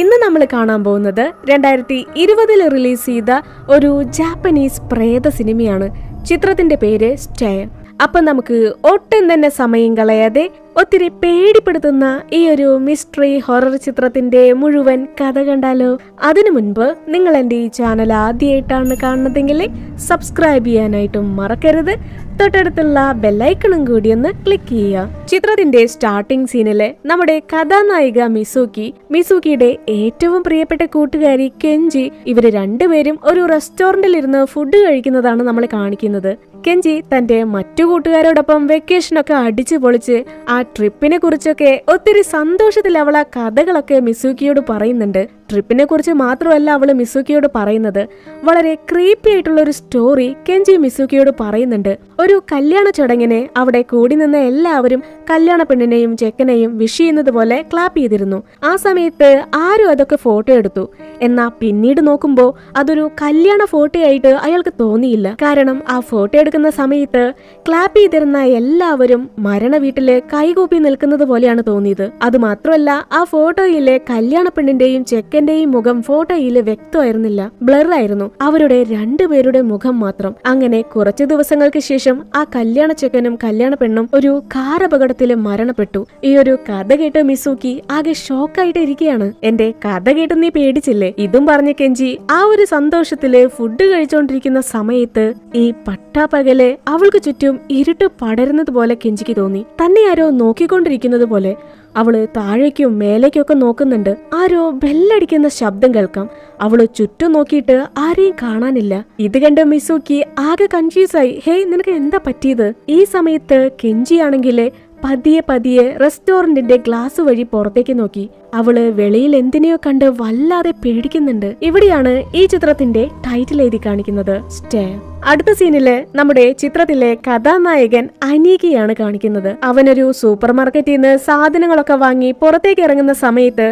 ഇന്ന് നമ്മൾ കാണാൻ പോകുന്നത് രണ്ടായിരത്തി ഇരുപതിൽ റിലീസ് ചെയ്ത ഒരു ജാപ്പനീസ് പ്രേത സിനിമയാണ് ചിത്രത്തിന്റെ പേര് സ്റ്റേ അപ്പം നമുക്ക് ഒട്ടും തന്നെ സമയം കളയാതെ ഒത്തിരി പേടിപ്പെടുത്തുന്ന ഈ ഒരു മിസ്റ്ററി ഹൊറർ ചിത്രത്തിന്റെ മുഴുവൻ കഥ കണ്ടാലോ അതിനു മുൻപ് നിങ്ങൾ എൻ്റെ ഈ ചാനൽ ആദ്യമായിട്ടാണ് കാണുന്നതെങ്കിൽ സബ്സ്ക്രൈബ് ചെയ്യാനായിട്ടും മറക്കരുത് തൊട്ടടുത്തുള്ള ബെല്ലൈക്കണും കൂടി ഒന്ന് ക്ലിക്ക് ചെയ്യുക ചിത്രത്തിന്റെ സ്റ്റാർട്ടിംഗ് സീനിലെ നമ്മുടെ കഥാനായിക മിസൂക്കി മിസൂക്കിയുടെ ഏറ്റവും പ്രിയപ്പെട്ട കൂട്ടുകാരി കെഞ്ചി ഇവര് രണ്ടുപേരും ഒരു റെസ്റ്റോറന്റിൽ ഇരുന്ന് ഫുഡ് കഴിക്കുന്നതാണ് നമ്മൾ കാണിക്കുന്നത് കെഞ്ചി തന്റെ മറ്റു കൂട്ടുകാരോടൊപ്പം വെക്കേഷനൊക്കെ അടിച്ചു പൊളിച്ച് ആ ട്രിപ്പിനെ കുറിച്ചൊക്കെ ഒത്തിരി സന്തോഷത്തിൽ അവൾ ആ കഥകളൊക്കെ മിസൂക്കിയോട് പറയുന്നുണ്ട് ട്രിപ്പിനെ കുറിച്ച് മാത്രമല്ല അവൾ മിസുക്കിയോട് പറയുന്നത് വളരെ ക്രീപ്പി ആയിട്ടുള്ള ഒരു സ്റ്റോറി കെഞ്ചി മിസുക്കിയോട് പറയുന്നുണ്ട് ഒരു കല്യാണ ചടങ്ങിനെ അവിടെ കൂടി നിന്ന എല്ലാവരും കല്യാണ പെണ്ണിനെയും ചെക്കനെയും വിഷ് ചെയ്യുന്നത് പോലെ ക്ലാപ്പ് ചെയ്തിരുന്നു ആ സമയത്ത് ആരും അതൊക്കെ ഫോട്ടോ എടുത്തു എന്നാ പിന്നീട് നോക്കുമ്പോൾ അതൊരു കല്യാണ ഫോട്ടോ ആയിട്ട് അയാൾക്ക് തോന്നിയില്ല കാരണം ആ ഫോട്ടോ എടുക്കുന്ന സമയത്ത് ക്ലാപ്പ് ചെയ്തിരുന്ന എല്ലാവരും മരണ വീട്ടില് കൈകൂപ്പി നിൽക്കുന്നത് പോലെയാണ് തോന്നിയത് അത് മാത്രമല്ല ആ ഫോട്ടോയിലെ കല്യാണ പെണ്ണിന്റെയും ചെക്കൻ ചെറുക്കന്റെയും മുഖം ഫോട്ടോയിൽ വ്യക്തമായിരുന്നില്ല ബ്ലറായിരുന്നു അവരുടെ രണ്ടുപേരുടെ മുഖം മാത്രം അങ്ങനെ കുറച്ചു ദിവസങ്ങൾക്ക് ശേഷം ആ കല്യാണ ചെക്കനും കല്യാണ പെണ്ണും ഒരു കാർ അപകടത്തിൽ മരണപ്പെട്ടു ഈ ഒരു കഥ കേട്ട് മിസൂക്കി ആകെ ഷോക്കായിട്ട് ഇരിക്കുകയാണ് എന്റെ കഥ കേട്ട് നീ പേടിച്ചില്ലേ ഇതും പറഞ്ഞ കെഞ്ചി ആ ഒരു സന്തോഷത്തില് ഫുഡ് കഴിച്ചോണ്ടിരിക്കുന്ന സമയത്ത് ഈ പട്ടാപകല് അവൾക്ക് ചുറ്റും ഇരുട്ട് പടരുന്നത് പോലെ കെഞ്ചിക്ക് തോന്നി തന്നെ ആരോ നോക്കിക്കൊണ്ടിരിക്കുന്നത് പോലെ അവള് താഴേക്കും മേലേക്കൊക്കെ നോക്കുന്നുണ്ട് ആരോ ബെല്ലടിക്കുന്ന ശബ്ദം കേൾക്കാം അവള് ചുറ്റും നോക്കിയിട്ട് ആരെയും കാണാനില്ല ഇത് കണ്ട് മിസൂക്കി ആകെ കൺഫ്യൂസ് ആയി ഹേയ് നിനക്ക് എന്താ പറ്റിയത് ഈ സമയത്ത് കെഞ്ചിയാണെങ്കിൽ പതിയെ പതിയെ റെസ്റ്റോറന്റിന്റെ ഗ്ലാസ് വഴി പുറത്തേക്ക് നോക്കി അവള് വെളിയിൽ എന്തിനെയോ കണ്ട് വല്ലാതെ പേടിക്കുന്നുണ്ട് ഇവിടെയാണ് ഈ ചിത്രത്തിന്റെ ടൈറ്റിൽ എഴുതി കാണിക്കുന്നത് സ്റ്റേ അടുത്ത സീനില് നമ്മുടെ ചിത്രത്തിലെ കഥാനായകൻ അനീകയാണ് കാണിക്കുന്നത് അവനൊരു സൂപ്പർ മാർക്കറ്റിൽ നിന്ന് സാധനങ്ങളൊക്കെ വാങ്ങി പുറത്തേക്ക് ഇറങ്ങുന്ന സമയത്ത്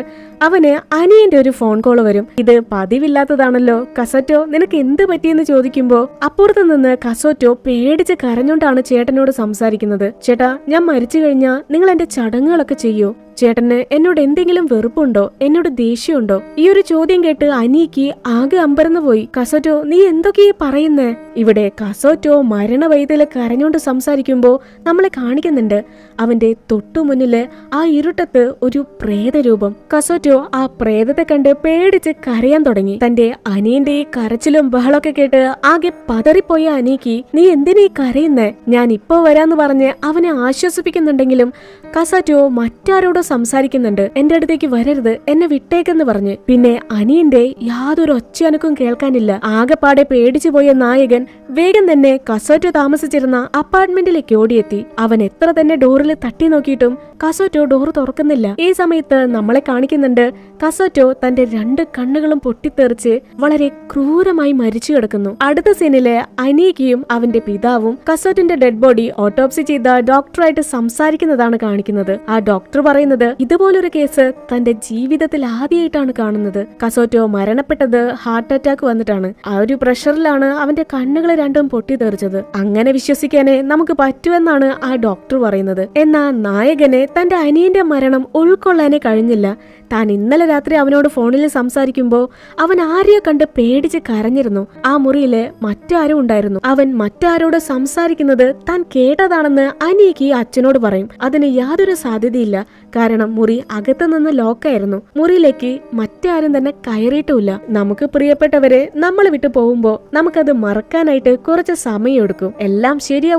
അവന് അനിയന്റെ ഒരു ഫോൺ കോൾ വരും ഇത് പതിവില്ലാത്തതാണല്ലോ കസറ്റോ നിനക്ക് എന്ത് പറ്റിയെന്ന് ചോദിക്കുമ്പോ അപ്പുറത്ത് നിന്ന് കസോറ്റോ പേടിച്ച് കരഞ്ഞോണ്ടാണ് ചേട്ടനോട് സംസാരിക്കുന്നത് ചേട്ടാ ഞാൻ മരിച്ചു കഴിഞ്ഞാൽ നിങ്ങൾ എന്റെ ചടങ്ങുകളൊക്കെ ചെയ്യോ ചേട്ടന് എന്നോട് എന്തെങ്കിലും വെറുപ്പുണ്ടോ എന്നോട് ദേഷ്യമുണ്ടോ ഈ ഒരു ചോദ്യം കേട്ട് അനിക്ക് ആകെ അമ്പരന്ന് പോയി കസോറ്റോ നീ എന്തൊക്കെയാ പറയുന്നേ ഇവിടെ കസോറ്റോ മരണവൈദ്യല് കരഞ്ഞോണ്ട് സംസാരിക്കുമ്പോൾ നമ്മളെ കാണിക്കുന്നുണ്ട് അവന്റെ തൊട്ടു മുന്നില് ആ ഇരുട്ടത്ത് ഒരു പ്രേതരൂപം കസോറ്റോ ആ പ്രേതത്തെ കണ്ട് പേടിച്ച് കരയാൻ തുടങ്ങി തന്റെ അനിയന്റെ ഈ കരച്ചിലും ബഹളൊക്കെ കേട്ട് ആകെ പതറിപ്പോയ അനിക്ക് നീ എന്തിനീ കരയുന്നേ ഞാൻ ഇപ്പോ വരാന്ന് പറഞ്ഞ് അവനെ ആശ്വസിപ്പിക്കുന്നുണ്ടെങ്കിലും കസാറ്റോ മറ്റാരോടോ സംസാരിക്കുന്നുണ്ട് എന്റെ അടുത്തേക്ക് വരരുത് എന്നെ വിട്ടേക്കെന്ന് പറഞ്ഞ് പിന്നെ അനിയന്റെ യാതൊരു ഒച്ചയനക്കും കേൾക്കാനില്ല ആകെപ്പാടെ പേടിച്ചു പോയ നായകൻ വേഗം തന്നെ കസോറ്റോ താമസിച്ചിരുന്ന അപ്പാർട്ട്മെന്റിലേക്ക് ഓടിയെത്തി അവൻ എത്ര തന്നെ ഡോറിൽ തട്ടി നോക്കിയിട്ടും കസോറ്റോ ഡോർ തുറക്കുന്നില്ല ഈ സമയത്ത് നമ്മളെ കാണിക്കുന്നുണ്ട് കസോറ്റോ തന്റെ രണ്ട് കണ്ണുകളും പൊട്ടിത്തെറിച്ച് വളരെ ക്രൂരമായി മരിച്ചു കിടക്കുന്നു അടുത്ത സീനിലെ അനീകിയും അവന്റെ പിതാവും കസോറ്റിന്റെ ഡെഡ് ബോഡി ഓട്ടോപ്സി ചെയ്ത ഡോക്ടറായിട്ട് സംസാരിക്കുന്നതാണ് കാണിക്കുന്നത് ആ ഡോക്ടർ പറയുന്നത് ഇതുപോലൊരു കേസ് തന്റെ ജീവിതത്തിൽ ആദ്യമായിട്ടാണ് കാണുന്നത് കസോറ്റോ മരണപ്പെട്ടത് ഹാർട്ട് അറ്റാക്ക് വന്നിട്ടാണ് ആ ഒരു പ്രഷറിലാണ് അവന്റെ കണ്ണുകൾ രണ്ടും പൊട്ടിത്തെറിച്ചത് അങ്ങനെ വിശ്വസിക്കാനേ നമുക്ക് പറ്റുമെന്നാണ് ആ ഡോക്ടർ പറയുന്നത് എന്നാൽ നായകനെ തന്റെ അനിയന്റെ മരണം ഉൾക്കൊള്ളാനേ കഴിഞ്ഞില്ല താൻ ഇന്നലെ രാത്രി അവനോട് ഫോണിൽ സംസാരിക്കുമ്പോൾ അവൻ ആരെയോ കണ്ട് പേടിച്ച് കരഞ്ഞിരുന്നു ആ മുറിയില് മറ്റാരും ഉണ്ടായിരുന്നു അവൻ മറ്റാരോട് സംസാരിക്കുന്നത് താൻ കേട്ടതാണെന്ന് അനിയക്ക് അച്ഛനോട് പറയും അതിന് യാതൊരു സാധ്യതയില്ല കാരണം മുറി അകത്തുനിന്ന് ലോക്കായിരുന്നു മുറിയിലേക്ക് മറ്റാരും തന്നെ കയറിയിട്ടുമില്ല നമുക്ക് പ്രിയപ്പെട്ടവരെ നമ്മൾ വിട്ടു പോകുമ്പോൾ നമുക്കത് മറക്കാനായിട്ട് കുറച്ച് സമയം എടുക്കും എല്ലാം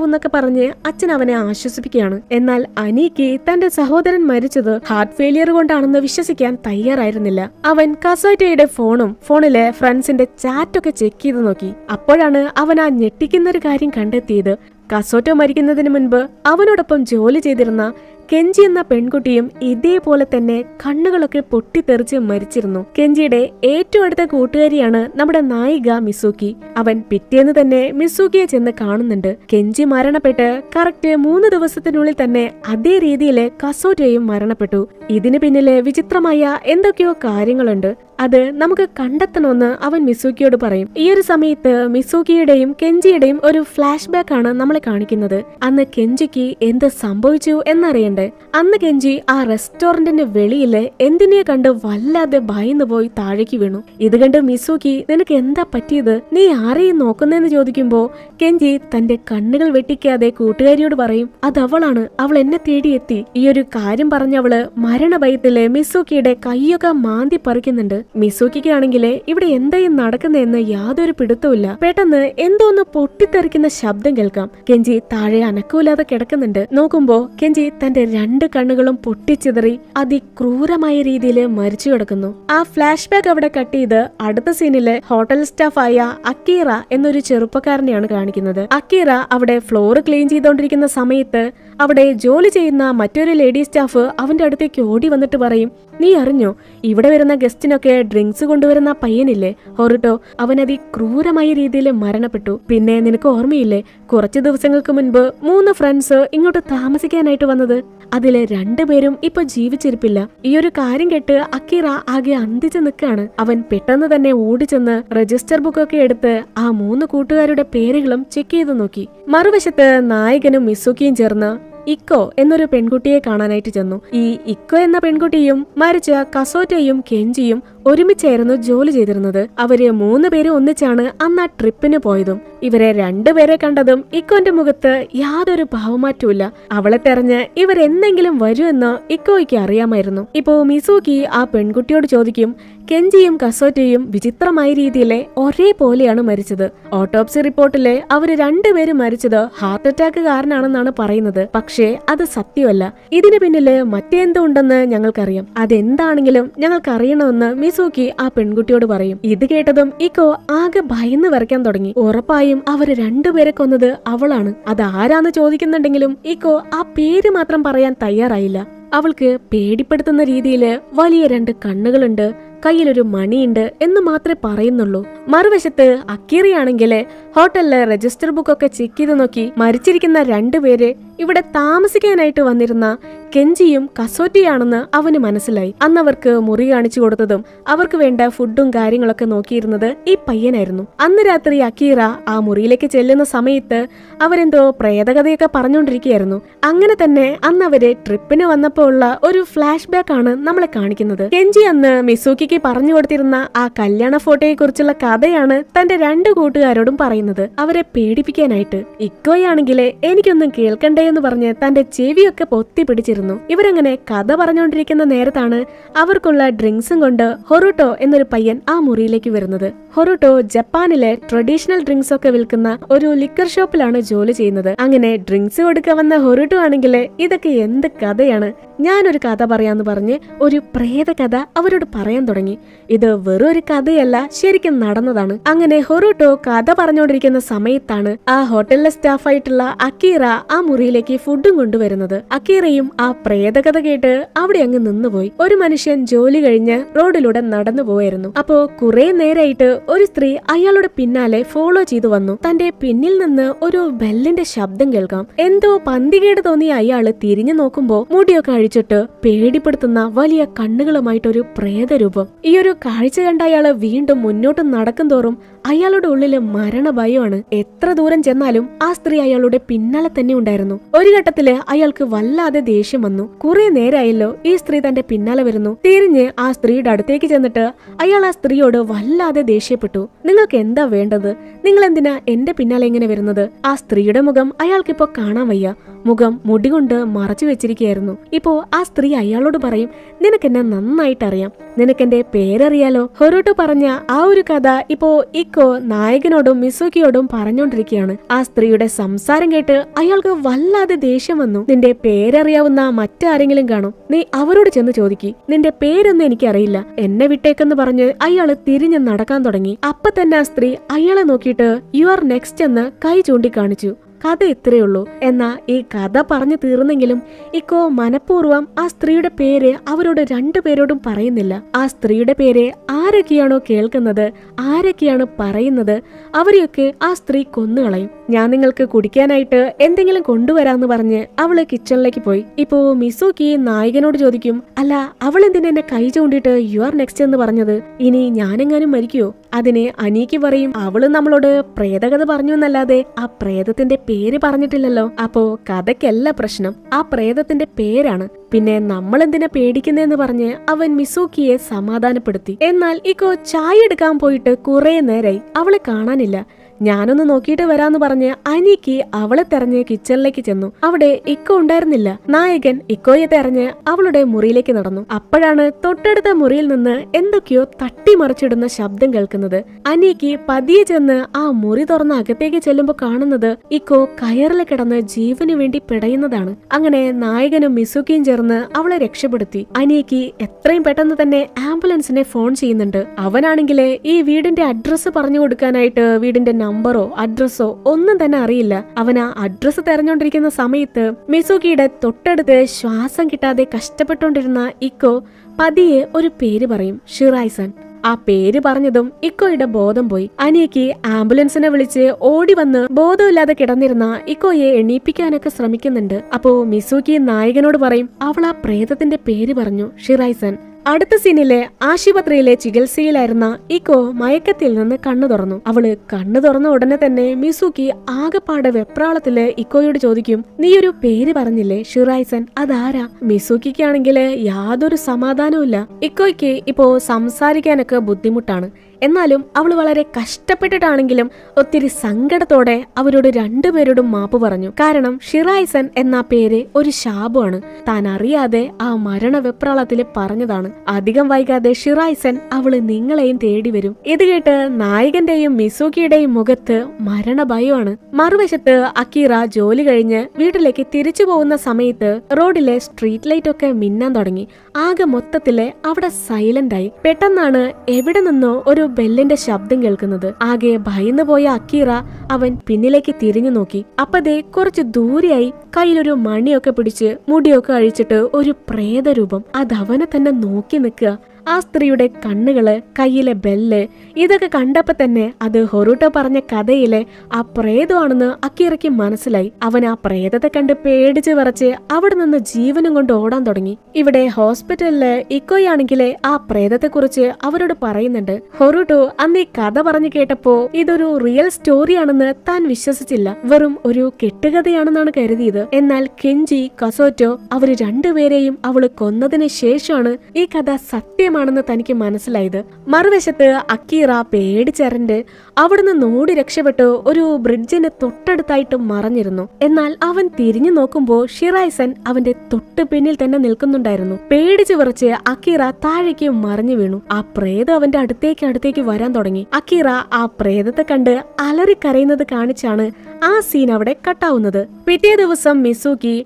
എന്നൊക്കെ പറഞ്ഞ് അച്ഛൻ അവനെ ആശ്വസിപ്പിക്കുകയാണ് എന്നാൽ അനിക്ക് തന്റെ സഹോദരൻ മരിച്ചത് ഹാർട്ട് ഫെയിലിയർ കൊണ്ടാണെന്ന് വിശ്വസിക്കാൻ തയ്യാറാണ് തയ്യാറായിരുന്നില്ല അവൻ കസോറ്റയുടെ ഫോണും ഫോണിലെ ഫ്രണ്ട്സിന്റെ ചാറ്റൊക്കെ ചെക്ക് ചെയ്ത് നോക്കി അപ്പോഴാണ് അവൻ ആ ഞെട്ടിക്കുന്ന ഒരു കാര്യം കണ്ടെത്തിയത് കസോറ്റോ മരിക്കുന്നതിന് മുൻപ് അവനോടൊപ്പം ജോലി ചെയ്തിരുന്ന കെഞ്ചി എന്ന പെൺകുട്ടിയും ഇതേപോലെ തന്നെ കണ്ണുകളൊക്കെ പൊട്ടിത്തെറിച്ച് മരിച്ചിരുന്നു കെഞ്ചിയുടെ ഏറ്റവും അടുത്ത കൂട്ടുകാരിയാണ് നമ്മുടെ നായിക മിസൂക്കി അവൻ പിറ്റേന്ന് തന്നെ മിസൂക്കിയെ ചെന്ന് കാണുന്നുണ്ട് കെഞ്ചി മരണപ്പെട്ട് കറക്റ്റ് മൂന്ന് ദിവസത്തിനുള്ളിൽ തന്നെ അതേ രീതിയിൽ കസോറ്റയും മരണപ്പെട്ടു ഇതിന് പിന്നിലെ വിചിത്രമായ എന്തൊക്കെയോ കാര്യങ്ങളുണ്ട് അത് നമുക്ക് കണ്ടെത്തണമെന്ന് അവൻ മിസൂക്കിയോട് പറയും ഈ ഒരു സമയത്ത് മിസൂക്കിയുടെയും കെഞ്ചിയുടെയും ഒരു ഫ്ലാഷ് ബാക്ക് ആണ് നമ്മളെ കാണിക്കുന്നത് അന്ന് കെഞ്ചിക്ക് എന്ത് സംഭവിച്ചു എന്നറിയണ്ടേ അന്ന് കെഞ്ചി ആ റെസ്റ്റോറന്റിന്റെ വെളിയിൽ എന്തിനെ കണ്ട് വല്ലാതെ ഭയന്ന് പോയി താഴേക്ക് വീണു ഇത് കണ്ട് മിസൂക്കി നിനക്ക് എന്താ പറ്റിയത് നീ ആരെയും നോക്കുന്നതെന്ന് ചോദിക്കുമ്പോ കെഞ്ചി തന്റെ കണ്ണുകൾ വെട്ടിക്കാതെ കൂട്ടുകാരിയോട് പറയും അത് അവളാണ് അവൾ എന്നെ തേടിയെത്തി ഈ ഒരു കാര്യം പറഞ്ഞവള് മര മരണഭയത്തില് മിസൂക്കിയുടെ കൈയൊക്കെ മാന്തി പറിക്കുന്നുണ്ട് മിസൂക്കിക്കാണെങ്കില് ഇവിടെ എന്തായി നടക്കുന്നതെന്ന് യാതൊരു പിടുത്തവും പെട്ടെന്ന് എന്തോന്ന് പൊട്ടിത്തെറിക്കുന്ന ശബ്ദം കേൾക്കാം കെഞ്ചി താഴെ അനക്കൂലാതെ കിടക്കുന്നുണ്ട് നോക്കുമ്പോ കെഞ്ചി തന്റെ രണ്ട് കണ്ണുകളും പൊട്ടിച്ചിതറി അതിക്രൂരമായ രീതിയിൽ മരിച്ചു കിടക്കുന്നു ആ ഫ്ലാഷ് ബാക്ക് അവിടെ കട്ട് ചെയ്ത് അടുത്ത സീനില് ഹോട്ടൽ സ്റ്റാഫായ അക്കീറ എന്നൊരു ചെറുപ്പക്കാരനെയാണ് കാണിക്കുന്നത് അക്കീറ അവിടെ ഫ്ലോർ ക്ലീൻ ചെയ്തുകൊണ്ടിരിക്കുന്ന സമയത്ത് അവിടെ ജോലി ചെയ്യുന്ന മറ്റൊരു ലേഡി സ്റ്റാഫ് അവന്റെ അടുത്തേക്ക് ഓടി വന്നിട്ട് പറയും നീ അറിഞ്ഞോ ഇവിടെ വരുന്ന ഗസ്റ്റിനൊക്കെ ഡ്രിങ്ക്സ് കൊണ്ടുവരുന്ന പയ്യനില്ലേ ഹൊറിട്ടോ അവനതി ക്രൂരമായ രീതിയിൽ മരണപ്പെട്ടു പിന്നെ നിനക്ക് ഓർമ്മയില്ലേ കുറച്ച് ദിവസങ്ങൾക്ക് മുൻപ് മൂന്ന് ഫ്രണ്ട്സ് ഇങ്ങോട്ട് താമസിക്കാനായിട്ട് വന്നത് അതിലെ രണ്ടുപേരും ഇപ്പൊ ജീവിച്ചിരിപ്പില്ല ഈ ഒരു കാര്യം കേട്ട് അക്കീറ ആകെ അന്തിച്ചു നിൽക്കാണ് അവൻ പെട്ടെന്ന് തന്നെ ഓടിച്ചെന്ന് രജിസ്റ്റർ ബുക്കൊക്കെ എടുത്ത് ആ മൂന്ന് കൂട്ടുകാരുടെ പേരുകളും ചെക്ക് ചെയ്ത് നോക്കി മറുവശത്ത് നായകനും മിസുക്കിയും ചേർന്ന് ഇക്കോ എന്നൊരു പെൺകുട്ടിയെ കാണാനായിട്ട് ചെന്നു ഈ ഇക്കോ എന്ന പെൺകുട്ടിയും മരിച്ച കസോറ്റയും കെഞ്ചിയും ഒരുമിച്ചായിരുന്നു ജോലി ചെയ്തിരുന്നത് അവര് മൂന്ന് പേരും ഒന്നിച്ചാണ് അന്ന് ആ ട്രിപ്പിന് പോയതും ഇവരെ രണ്ടുപേരെ കണ്ടതും ഇക്കോന്റെ മുഖത്ത് യാതൊരു ഭാവമാറ്റവുമില്ല അവളെ തെരഞ്ഞ് ഇവരെന്നെങ്കിലും വരുമെന്ന് ഇക്കോയ്ക്ക് അറിയാമായിരുന്നു ഇപ്പോ മിസൂക്കി ആ പെൺകുട്ടിയോട് ചോദിക്കും കെഞ്ചിയും കസോറ്റയും വിചിത്രമായ രീതിയിലെ ഒരേപോലെയാണ് മരിച്ചത് ഓട്ടോപ്സി റിപ്പോർട്ടിലെ അവർ രണ്ടുപേരും മരിച്ചത് ഹാർട്ട് അറ്റാക്ക് കാരനാണെന്നാണ് പറയുന്നത് പക്ഷേ അത് സത്യമല്ല ഇതിന് പിന്നില് മറ്റെന്തോ ഉണ്ടെന്ന് ഞങ്ങൾക്കറിയാം അതെന്താണെങ്കിലും ഞങ്ങൾക്കറിയണമെന്ന് മിസ് കസൂക്കി ആ പെൺകുട്ടിയോട് പറയും ഇത് കേട്ടതും ഇക്കോ ആകെ ഭയന്ന് വരയ്ക്കാൻ തുടങ്ങി ഉറപ്പായും അവര് രണ്ടുപേരെ കൊന്നത് അവളാണ് അത് ആരാന്ന് ചോദിക്കുന്നുണ്ടെങ്കിലും ഇക്കോ ആ പേര് മാത്രം പറയാൻ തയ്യാറായില്ല അവൾക്ക് പേടിപ്പെടുത്തുന്ന രീതിയിൽ വലിയ രണ്ട് കണ്ണുകളുണ്ട് കയ്യിലൊരു മണിയുണ്ട് എന്ന് മാത്രമേ പറയുന്നുള്ളൂ മറുവശത്ത് അക്കീറിയാണെങ്കില് ഹോട്ടലിലെ രജിസ്റ്റർ ബുക്കൊക്കെ ചെക്ക് ചെയ്ത് നോക്കി മരിച്ചിരിക്കുന്ന രണ്ടുപേര് ഇവിടെ താമസിക്കാനായിട്ട് വന്നിരുന്ന കെഞ്ചിയും കസോറ്റിയാണെന്ന് അവന് മനസ്സിലായി അന്ന് അവർക്ക് മുറി കാണിച്ചു കൊടുത്തതും അവർക്ക് വേണ്ട ഫുഡും കാര്യങ്ങളൊക്കെ നോക്കിയിരുന്നത് ഈ പയ്യനായിരുന്നു അന്ന് രാത്രി അക്കീറ ആ മുറിയിലേക്ക് ചെല്ലുന്ന സമയത്ത് അവരെന്തോ പ്രേതകഥയൊക്കെ പറഞ്ഞുകൊണ്ടിരിക്കുകയായിരുന്നു അങ്ങനെ തന്നെ അന്ന് അവര് ട്രിപ്പിന് വന്നപ്പോൾ ഉള്ള ഒരു ഫ്ലാഷ് ബാക്ക് ആണ് നമ്മളെ കാണിക്കുന്നത് കെഞ്ചി അന്ന് മിസൂക്കി അനീഷയ്ക്ക് പറഞ്ഞു കൊടുത്തിരുന്ന ആ കല്യാണ ഫോട്ടോയെക്കുറിച്ചുള്ള കഥയാണ് തന്റെ രണ്ട് കൂട്ടുകാരോടും പറയുന്നത് അവരെ പേടിപ്പിക്കാനായിട്ട് ഇക്കോയാണെങ്കിലേ എനിക്കൊന്നും കേൾക്കണ്ടേ എന്ന് പറഞ്ഞ് തന്റെ ചെവിയൊക്കെ പൊത്തി പിടിച്ചിരുന്നു ഇവരങ്ങനെ കഥ പറഞ്ഞുകൊണ്ടിരിക്കുന്ന നേരത്താണ് അവർക്കുള്ള ഡ്രിങ്ക്സും കൊണ്ട് ഹൊറൂട്ടോ എന്നൊരു പയ്യൻ ആ മുറിയിലേക്ക് വരുന്നത് ഹൊറൂട്ടോ ജപ്പാനിലെ ട്രഡീഷണൽ ഡ്രിങ്ക്സ് ഒക്കെ വിൽക്കുന്ന ഒരു ലിക്കർ ഷോപ്പിലാണ് ജോലി ചെയ്യുന്നത് അങ്ങനെ ഡ്രിങ്ക്സ് കൊടുക്കാൻ വന്ന ഹൊറൂട്ടോ ആണെങ്കിലേ ഇതൊക്കെ എന്ത് കഥയാണ് ഞാനൊരു കഥ പറയാന്ന് പറഞ്ഞ് ഒരു പ്രേത കഥ അവരോട് പറയാൻ തുടങ്ങി തുടങ്ങി ഇത് ഒരു കഥയല്ല ശരിക്കും നടന്നതാണ് അങ്ങനെ ഹൊറോട്ടോ കഥ പറഞ്ഞുകൊണ്ടിരിക്കുന്ന സമയത്താണ് ആ ഹോട്ടലിലെ സ്റ്റാഫായിട്ടുള്ള അക്കീറ ആ മുറിയിലേക്ക് ഫുഡും കൊണ്ടുവരുന്നത് അക്കീറയും ആ പ്രേതകഥ കേട്ട് അവിടെ അങ്ങ് നിന്നുപോയി ഒരു മനുഷ്യൻ ജോലി കഴിഞ്ഞ് റോഡിലൂടെ നടന്നു പോയായിരുന്നു അപ്പോ കുറെ നേരമായിട്ട് ഒരു സ്ത്രീ അയാളുടെ പിന്നാലെ ഫോളോ ചെയ്തു വന്നു തന്റെ പിന്നിൽ നിന്ന് ഒരു ബെല്ലിന്റെ ശബ്ദം കേൾക്കാം എന്തോ പന്തികേട് തോന്നിയ അയാള് തിരിഞ്ഞു നോക്കുമ്പോ മുടിയൊക്കെ അഴിച്ചിട്ട് പേടിപ്പെടുത്തുന്ന വലിയ കണ്ണുകളുമായിട്ടൊരു പ്രേതരൂപം ഈ ഒരു കാഴ്ച കണ്ട അയാള് വീണ്ടും മുന്നോട്ട് നടക്കും തോറും അയാളുടെ ഉള്ളിലെ മരണഭയമാണ് എത്ര ദൂരം ചെന്നാലും ആ സ്ത്രീ അയാളുടെ പിന്നാലെ തന്നെ ഉണ്ടായിരുന്നു ഒരു ഘട്ടത്തില് അയാൾക്ക് വല്ലാതെ ദേഷ്യം വന്നു കുറെ നേരമായല്ലോ ഈ സ്ത്രീ തന്റെ പിന്നാലെ വരുന്നു തിരിഞ്ഞ് ആ സ്ത്രീയുടെ അടുത്തേക്ക് ചെന്നിട്ട് അയാൾ ആ സ്ത്രീയോട് വല്ലാതെ ദേഷ്യപ്പെട്ടു നിങ്ങൾക്ക് എന്താ വേണ്ടത് നിങ്ങൾ എന്തിനാ എന്റെ പിന്നാലെ ഇങ്ങനെ വരുന്നത് ആ സ്ത്രീയുടെ മുഖം അയാൾക്കിപ്പോ കാണാൻ വയ്യ മുഖം കൊണ്ട് മറച്ചു വെച്ചിരിക്കുകയായിരുന്നു ഇപ്പോ ആ സ്ത്രീ അയാളോട് പറയും നിനക്കെന്നെ നന്നായിട്ടറിയാം നിനക്കെന്റെ പേരറിയാലോ ഹൊറോട്ടോ പറഞ്ഞ ആ ഒരു കഥ ഇപ്പോ ഈ യുക്കിക്കോ നായകനോടും മിസുക്കിയോടും പറഞ്ഞുകൊണ്ടിരിക്കുകയാണ് ആ സ്ത്രീയുടെ സംസാരം കേട്ട് അയാൾക്ക് വല്ലാതെ ദേഷ്യം വന്നു നിന്റെ പേരറിയാവുന്ന മറ്റാരെങ്കിലും കാണും നീ അവരോട് ചെന്ന് ചോദിക്കി നിന്റെ പേരൊന്നും എനിക്കറിയില്ല എന്നെ വിട്ടേക്കെന്ന് പറഞ്ഞ് അയാള് തിരിഞ്ഞ് നടക്കാൻ തുടങ്ങി അപ്പൊ തന്നെ ആ സ്ത്രീ അയാളെ നോക്കിയിട്ട് യു ആർ നെക്സ്റ്റ് എന്ന് കൈ ചൂണ്ടിക്കാണിച്ചു കഥ ഉള്ളൂ എന്നാ ഈ കഥ പറഞ്ഞു തീർന്നെങ്കിലും ഇക്കോ മനഃപൂർവ്വം ആ സ്ത്രീയുടെ പേര് അവരോട് രണ്ടുപേരോടും പറയുന്നില്ല ആ സ്ത്രീയുടെ പേര് ആരൊക്കെയാണോ കേൾക്കുന്നത് ആരൊക്കെയാണ് പറയുന്നത് അവരെയൊക്കെ ആ സ്ത്രീ കൊന്നുകളയും ഞാൻ നിങ്ങൾക്ക് കുടിക്കാനായിട്ട് എന്തെങ്കിലും കൊണ്ടുവരാന്ന് പറഞ്ഞ് അവള് കിച്ചണിലേക്ക് പോയി ഇപ്പോ മിസോക്കി നായകനോട് ചോദിക്കും അല്ല അവൾ എന്തിനെ കൈ ചൂണ്ടിട്ട് യു ആർ നെക്സ്റ്റ് എന്ന് പറഞ്ഞത് ഇനി ഞാനെങ്ങാനും മരിക്കുവോ അതിന് അനീക്ക് പറയും അവള് നമ്മളോട് പ്രേതകഥ പറഞ്ഞു എന്നല്ലാതെ ആ പ്രേതത്തിന്റെ പേര് പറഞ്ഞിട്ടില്ലല്ലോ അപ്പോ കഥയ്ക്കല്ല പ്രശ്നം ആ പ്രേതത്തിന്റെ പേരാണ് പിന്നെ നമ്മൾ എന്തിനാ പേടിക്കുന്നതെന്ന് പറഞ്ഞ് അവൻ മിസൂക്കിയെ സമാധാനപ്പെടുത്തി എന്നാൽ ഇക്കോ ചായ എടുക്കാൻ പോയിട്ട് കുറെ നേരായി അവളെ കാണാനില്ല ഞാനൊന്ന് നോക്കിയിട്ട് വരാന്ന് പറഞ്ഞ് അനിക്ക് അവളെ തെരഞ്ഞ് കിച്ചണിലേക്ക് ചെന്നു അവിടെ ഇക്കോ ഉണ്ടായിരുന്നില്ല നായകൻ ഇക്കോയെ തെരഞ്ഞ് അവളുടെ മുറിയിലേക്ക് നടന്നു അപ്പോഴാണ് തൊട്ടടുത്ത മുറിയിൽ നിന്ന് എന്തൊക്കെയോ തട്ടിമറിച്ചിടുന്ന ശബ്ദം കേൾക്കുന്നത് അനിക്ക് പതിയെ ചെന്ന് ആ മുറി തുറന്ന് അകത്തേക്ക് ചെല്ലുമ്പോൾ കാണുന്നത് ഇക്കോ കയറിൽ കിടന്ന് ജീവന് വേണ്ടി പിടയുന്നതാണ് അങ്ങനെ നായകനും മിസുക്കിയും ചേർന്ന് അവളെ രക്ഷപ്പെടുത്തി അനിയക്ക് എത്രയും പെട്ടെന്ന് തന്നെ ആംബുലൻസിനെ ഫോൺ ചെയ്യുന്നുണ്ട് അവനാണെങ്കിലേ ഈ വീടിന്റെ അഡ്രസ്സ് പറഞ്ഞു കൊടുക്കാനായിട്ട് വീടിന്റെ നമ്പറോ അഡ്രസ്സോ ഒന്നും തന്നെ അറിയില്ല അവൻ ആ അഡ്രസ് തെരഞ്ഞുകൊണ്ടിരിക്കുന്ന സമയത്ത് മിസുകിയുടെ തൊട്ടടുത്ത് ശ്വാസം കിട്ടാതെ കഷ്ടപ്പെട്ടുകൊണ്ടിരുന്ന ഇക്കോ പതിയെ ഒരു പേര് പറയും ഷിറായ്സൺ ആ പേര് പറഞ്ഞതും ഇക്കോയുടെ ബോധം പോയി അനിയക്ക് ആംബുലൻസിനെ വിളിച്ച് ഓടി വന്ന് ബോധമില്ലാതെ കിടന്നിരുന്ന ഇക്കോയെ എണീപ്പിക്കാനൊക്കെ ശ്രമിക്കുന്നുണ്ട് അപ്പോ മിസുക്കി നായകനോട് പറയും അവൾ ആ പ്രേതത്തിന്റെ പേര് പറഞ്ഞു ഷിറായ്സൻ അടുത്ത സീനിലെ ആശുപത്രിയിലെ ചികിത്സയിലായിരുന്ന ഇക്കോ മയക്കത്തിൽ നിന്ന് കണ്ണു തുറന്നു അവള് കണ്ണു തുറന്ന ഉടനെ തന്നെ മിസുക്കി ആകെപ്പാടെ വെപ്രാളത്തില് ഇക്കോയോട് ചോദിക്കും നീ ഒരു പേര് പറഞ്ഞില്ലേ ഷിറായ്സൻ അതാരാ മിസുക്കിക്കാണെങ്കില് യാതൊരു സമാധാനവും ഇക്കോയ്ക്ക് ഇപ്പോ സംസാരിക്കാനൊക്കെ ബുദ്ധിമുട്ടാണ് എന്നാലും അവൾ വളരെ കഷ്ടപ്പെട്ടിട്ടാണെങ്കിലും ഒത്തിരി സങ്കടത്തോടെ അവരോട് രണ്ടുപേരോടും മാപ്പ് പറഞ്ഞു കാരണം ഷിറായ്സൻ എന്ന പേര് ഒരു ശാപമാണ് താൻ അറിയാതെ ആ വെപ്രാളത്തില് പറഞ്ഞതാണ് അധികം വൈകാതെ ഷിറായ്സൻ അവള് നിങ്ങളെയും തേടി വരും ഇത് കേട്ട് നായകന്റെയും മിസൂക്കിയുടെയും മുഖത്ത് മരണഭയമാണ് മറുവശത്ത് അക്കീറ ജോലി കഴിഞ്ഞ് വീട്ടിലേക്ക് തിരിച്ചു പോകുന്ന സമയത്ത് റോഡിലെ സ്ട്രീറ്റ് ലൈറ്റ് ഒക്കെ മിന്നാൻ തുടങ്ങി ആകെ മൊത്തത്തില് അവിടെ സൈലന്റ് ആയി പെട്ടെന്നാണ് എവിടെ നിന്നോ ഒരു ബെല്ലിന്റെ ശബ്ദം കേൾക്കുന്നത് ആകെ പോയ അക്കീറ അവൻ പിന്നിലേക്ക് തിരിഞ്ഞു നോക്കി അപ്പതേ കുറച്ച് ദൂരെയായി കയ്യിലൊരു മണിയൊക്കെ പിടിച്ച് മുടിയൊക്കെ അഴിച്ചിട്ട് ഒരു പ്രേതരൂപം അതവനെ തന്നെ നോക്കി നിൽക്കുക ആ സ്ത്രീയുടെ കണ്ണുകള് കയ്യിലെ ബെല്ല് ഇതൊക്കെ കണ്ടപ്പോൾ തന്നെ അത് ഹൊറൂട്ടോ പറഞ്ഞ കഥയിലെ ആ പ്രേതമാണെന്ന് അക്കീറയ്ക്ക് മനസ്സിലായി അവൻ ആ പ്രേതത്തെ കണ്ട് പേടിച്ച് വിറച്ച് അവിടെ നിന്ന് ജീവനും കൊണ്ട് ഓടാൻ തുടങ്ങി ഇവിടെ ഹോസ്പിറ്റലില് ഇക്കോയാണെങ്കിൽ ആ പ്രേതത്തെക്കുറിച്ച് അവരോട് പറയുന്നുണ്ട് ഹൊറൂട്ടോ അന്ന് ഈ കഥ പറഞ്ഞു കേട്ടപ്പോ ഇതൊരു റിയൽ സ്റ്റോറിയാണെന്ന് താൻ വിശ്വസിച്ചില്ല വെറും ഒരു കെട്ടുകഥയാണെന്നാണ് കരുതിയത് എന്നാൽ കെഞ്ചി കസോറ്റോ അവര് രണ്ടുപേരെയും അവള് കൊന്നതിന് ശേഷമാണ് ഈ കഥ സത്യമായി അബദ്ധമാണെന്ന് തനിക്ക് മനസ്സിലായത് മറുവശത്ത് അക്കീറ പേടിച്ചറിഞ്ഞ് അവിടുന്ന് നോടി രക്ഷപ്പെട്ട് ഒരു ബ്രിഡ്ജിന് തൊട്ടടുത്തായിട്ട് മറഞ്ഞിരുന്നു എന്നാൽ അവൻ തിരിഞ്ഞു നോക്കുമ്പോൾ ഷിറൈസൻ അവന്റെ തൊട്ട് പിന്നിൽ തന്നെ നിൽക്കുന്നുണ്ടായിരുന്നു പേടിച്ചു വിറച്ച് അക്കീറ താഴേക്ക് മറിഞ്ഞു വീണു ആ പ്രേതം അവന്റെ അടുത്തേക്ക് അടുത്തേക്ക് വരാൻ തുടങ്ങി അക്കീറ ആ പ്രേതത്തെ കണ്ട് അലറി കരയുന്നത് കാണിച്ചാണ് ആ സീൻ അവിടെ കട്ടാവുന്നത് പിറ്റേ ദിവസം മിസൂക്കി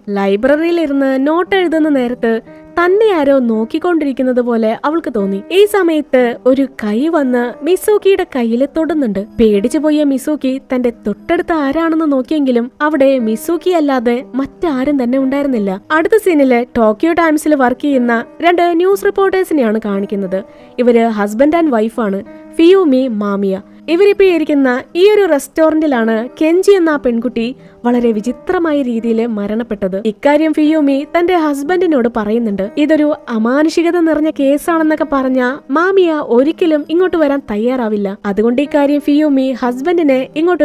ഇരുന്ന് നോട്ട് എഴുതുന്ന നേരത്ത് തന്നെ ആരോ നോക്കിക്കൊണ്ടിരിക്കുന്നത് പോലെ അവൾക്ക് തോന്നി ഈ സമയത്ത് ഒരു കൈ വന്ന് മിസോക്കിയുടെ കയ്യിൽ തൊടുന്നുണ്ട് പേടിച്ചു പോയ മിസോക്കി തന്റെ തൊട്ടടുത്ത് ആരാണെന്ന് നോക്കിയെങ്കിലും അവിടെ മിസൂക്കി അല്ലാതെ മറ്റാരും തന്നെ ഉണ്ടായിരുന്നില്ല അടുത്ത സീനില് ടോക്കിയോ ടൈംസിൽ വർക്ക് ചെയ്യുന്ന രണ്ട് ന്യൂസ് റിപ്പോർട്ടേഴ്സിനെയാണ് കാണിക്കുന്നത് ഇവര് ഹസ്ബൻഡ് ആൻഡ് വൈഫാണ് ഫിയോമി മാമിയ ഇവരിപ്പോ ഇരിക്കുന്ന ഈ ഒരു റെസ്റ്റോറന്റിലാണ് കെഞ്ചി എന്ന ആ പെൺകുട്ടി വളരെ വിചിത്രമായ രീതിയിൽ മരണപ്പെട്ടത് ഇക്കാര്യം ഫിയോമി തന്റെ ഹസ്ബൻഡിനോട് പറയുന്നുണ്ട് ഇതൊരു അമാനുഷികത നിറഞ്ഞ കേസാണെന്നൊക്കെ പറഞ്ഞ മാമിയ ഒരിക്കലും ഇങ്ങോട്ട് വരാൻ തയ്യാറാവില്ല അതുകൊണ്ട് ഇക്കാര്യം ഫിയോമി ഹസ്ബൻഡിനെ ഇങ്ങോട്ട്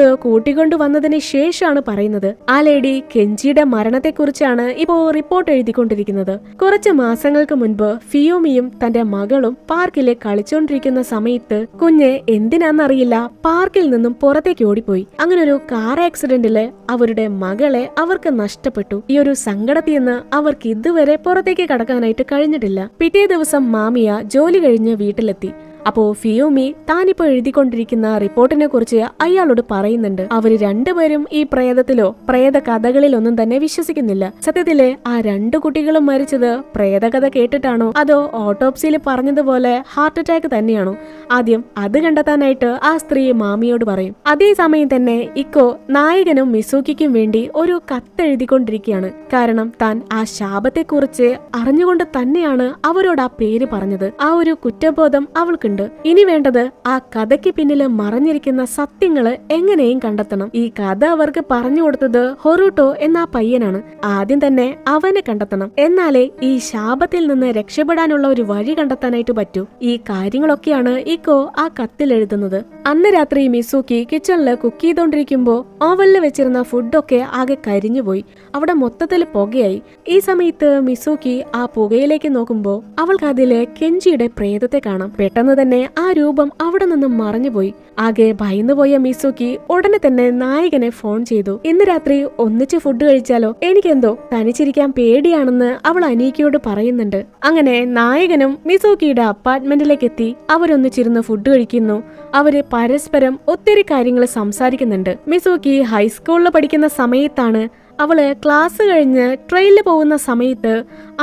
വന്നതിന് ശേഷമാണ് പറയുന്നത് ആ ലേഡി കെഞ്ചിയുടെ മരണത്തെക്കുറിച്ചാണ് ഇപ്പോ റിപ്പോർട്ട് എഴുതിക്കൊണ്ടിരിക്കുന്നത് കുറച്ച് മാസങ്ങൾക്ക് മുൻപ് ഫിയോമിയും തന്റെ മകളും പാർക്കിൽ കളിച്ചുകൊണ്ടിരിക്കുന്ന സമയത്ത് കുഞ്ഞ് എന്തിനാന്നറിയില്ല പാർക്കിൽ നിന്നും പുറത്തേക്ക് ഓടിപ്പോയി അങ്ങനെ ഒരു കാർ ആക്സിഡന്റില് അവർ അവരുടെ മകളെ അവർക്ക് നഷ്ടപ്പെട്ടു ഈ ഒരു സങ്കടത്തിൽ നിന്ന് അവർക്ക് ഇതുവരെ പുറത്തേക്ക് കടക്കാനായിട്ട് കഴിഞ്ഞിട്ടില്ല പിറ്റേ ദിവസം മാമിയ ജോലി കഴിഞ്ഞ് വീട്ടിലെത്തി അപ്പോൾ ഫിയോമി താനിപ്പോ എഴുതിക്കൊണ്ടിരിക്കുന്ന റിപ്പോർട്ടിനെ കുറിച്ച് അയാളോട് പറയുന്നുണ്ട് അവര് രണ്ടുപേരും ഈ പ്രേതത്തിലോ പ്രേത കഥകളിലൊന്നും തന്നെ വിശ്വസിക്കുന്നില്ല സത്യത്തില് ആ രണ്ടു കുട്ടികളും മരിച്ചത് പ്രേതകഥ കേട്ടിട്ടാണോ അതോ ഓട്ടോപ്സിയിൽ പറഞ്ഞതുപോലെ ഹാർട്ട് അറ്റാക്ക് തന്നെയാണോ ആദ്യം അത് കണ്ടെത്താനായിട്ട് ആ സ്ത്രീ മാമിയോട് പറയും അതേസമയം തന്നെ ഇക്കോ നായകനും മിസൂക്കിക്കും വേണ്ടി ഒരു കത്തെഴുതിക്കൊണ്ടിരിക്കുകയാണ് കാരണം താൻ ആ ശാപത്തെക്കുറിച്ച് അറിഞ്ഞുകൊണ്ട് തന്നെയാണ് അവരോട് ആ പേര് പറഞ്ഞത് ആ ഒരു കുറ്റബോധം അവൾക്കുണ്ട് ഉണ്ട് ഇനി വേണ്ടത് ആ കഥയ്ക്ക് പിന്നില് മറഞ്ഞിരിക്കുന്ന സത്യങ്ങള് എങ്ങനെയും കണ്ടെത്തണം ഈ കഥ അവർക്ക് പറഞ്ഞു കൊടുത്തത് ഹൊറൂട്ടോ എന്ന ആ പയ്യനാണ് ആദ്യം തന്നെ അവനെ കണ്ടെത്തണം എന്നാലേ ഈ ശാപത്തിൽ നിന്ന് രക്ഷപ്പെടാനുള്ള ഒരു വഴി കണ്ടെത്താനായിട്ട് പറ്റൂ ഈ കാര്യങ്ങളൊക്കെയാണ് ഇക്കോ ആ കത്തിൽ എഴുതുന്നത് അന്ന് രാത്രി മിസൂക്കി കിച്ചണില് കുക്ക് ചെയ്തോണ്ടിരിക്കുമ്പോ ഓവലിൽ വെച്ചിരുന്ന ഫുഡൊക്കെ ആകെ കരിഞ്ഞുപോയി അവിടെ മൊത്തത്തിൽ പുകയായി ഈ സമയത്ത് മിസൂക്കി ആ പുകയിലേക്ക് നോക്കുമ്പോ അവൾക്ക് അതിലെ കെഞ്ചിയുടെ പ്രേതത്തെ കാണാം പെട്ടെന്ന് തന്നെ ആ രൂപം അവിടെ നിന്നും മറഞ്ഞുപോയി ആകെ ഭയന്നുപോയ മിസുക്കി ഉടനെ തന്നെ നായകനെ ഫോൺ ചെയ്തു ഇന്ന് രാത്രി ഒന്നിച്ച് ഫുഡ് കഴിച്ചാലോ എനിക്കെന്തോ തനിച്ചിരിക്കാൻ പേടിയാണെന്ന് അവൾ അനീക്കയോട് പറയുന്നുണ്ട് അങ്ങനെ നായകനും മിസൂക്കിയുടെ അപ്പാർട്ട്മെന്റിലേക്ക് എത്തി അവരൊന്നിച്ചിരുന്ന് ഫുഡ് കഴിക്കുന്നു അവര് പരസ്പരം ഒത്തിരി കാര്യങ്ങൾ സംസാരിക്കുന്നുണ്ട് മിസൂക്കി ഹൈസ്കൂളിൽ പഠിക്കുന്ന സമയത്താണ് അവള് ക്ലാസ് കഴിഞ്ഞ് ട്രെയിനിൽ പോകുന്ന സമയത്ത്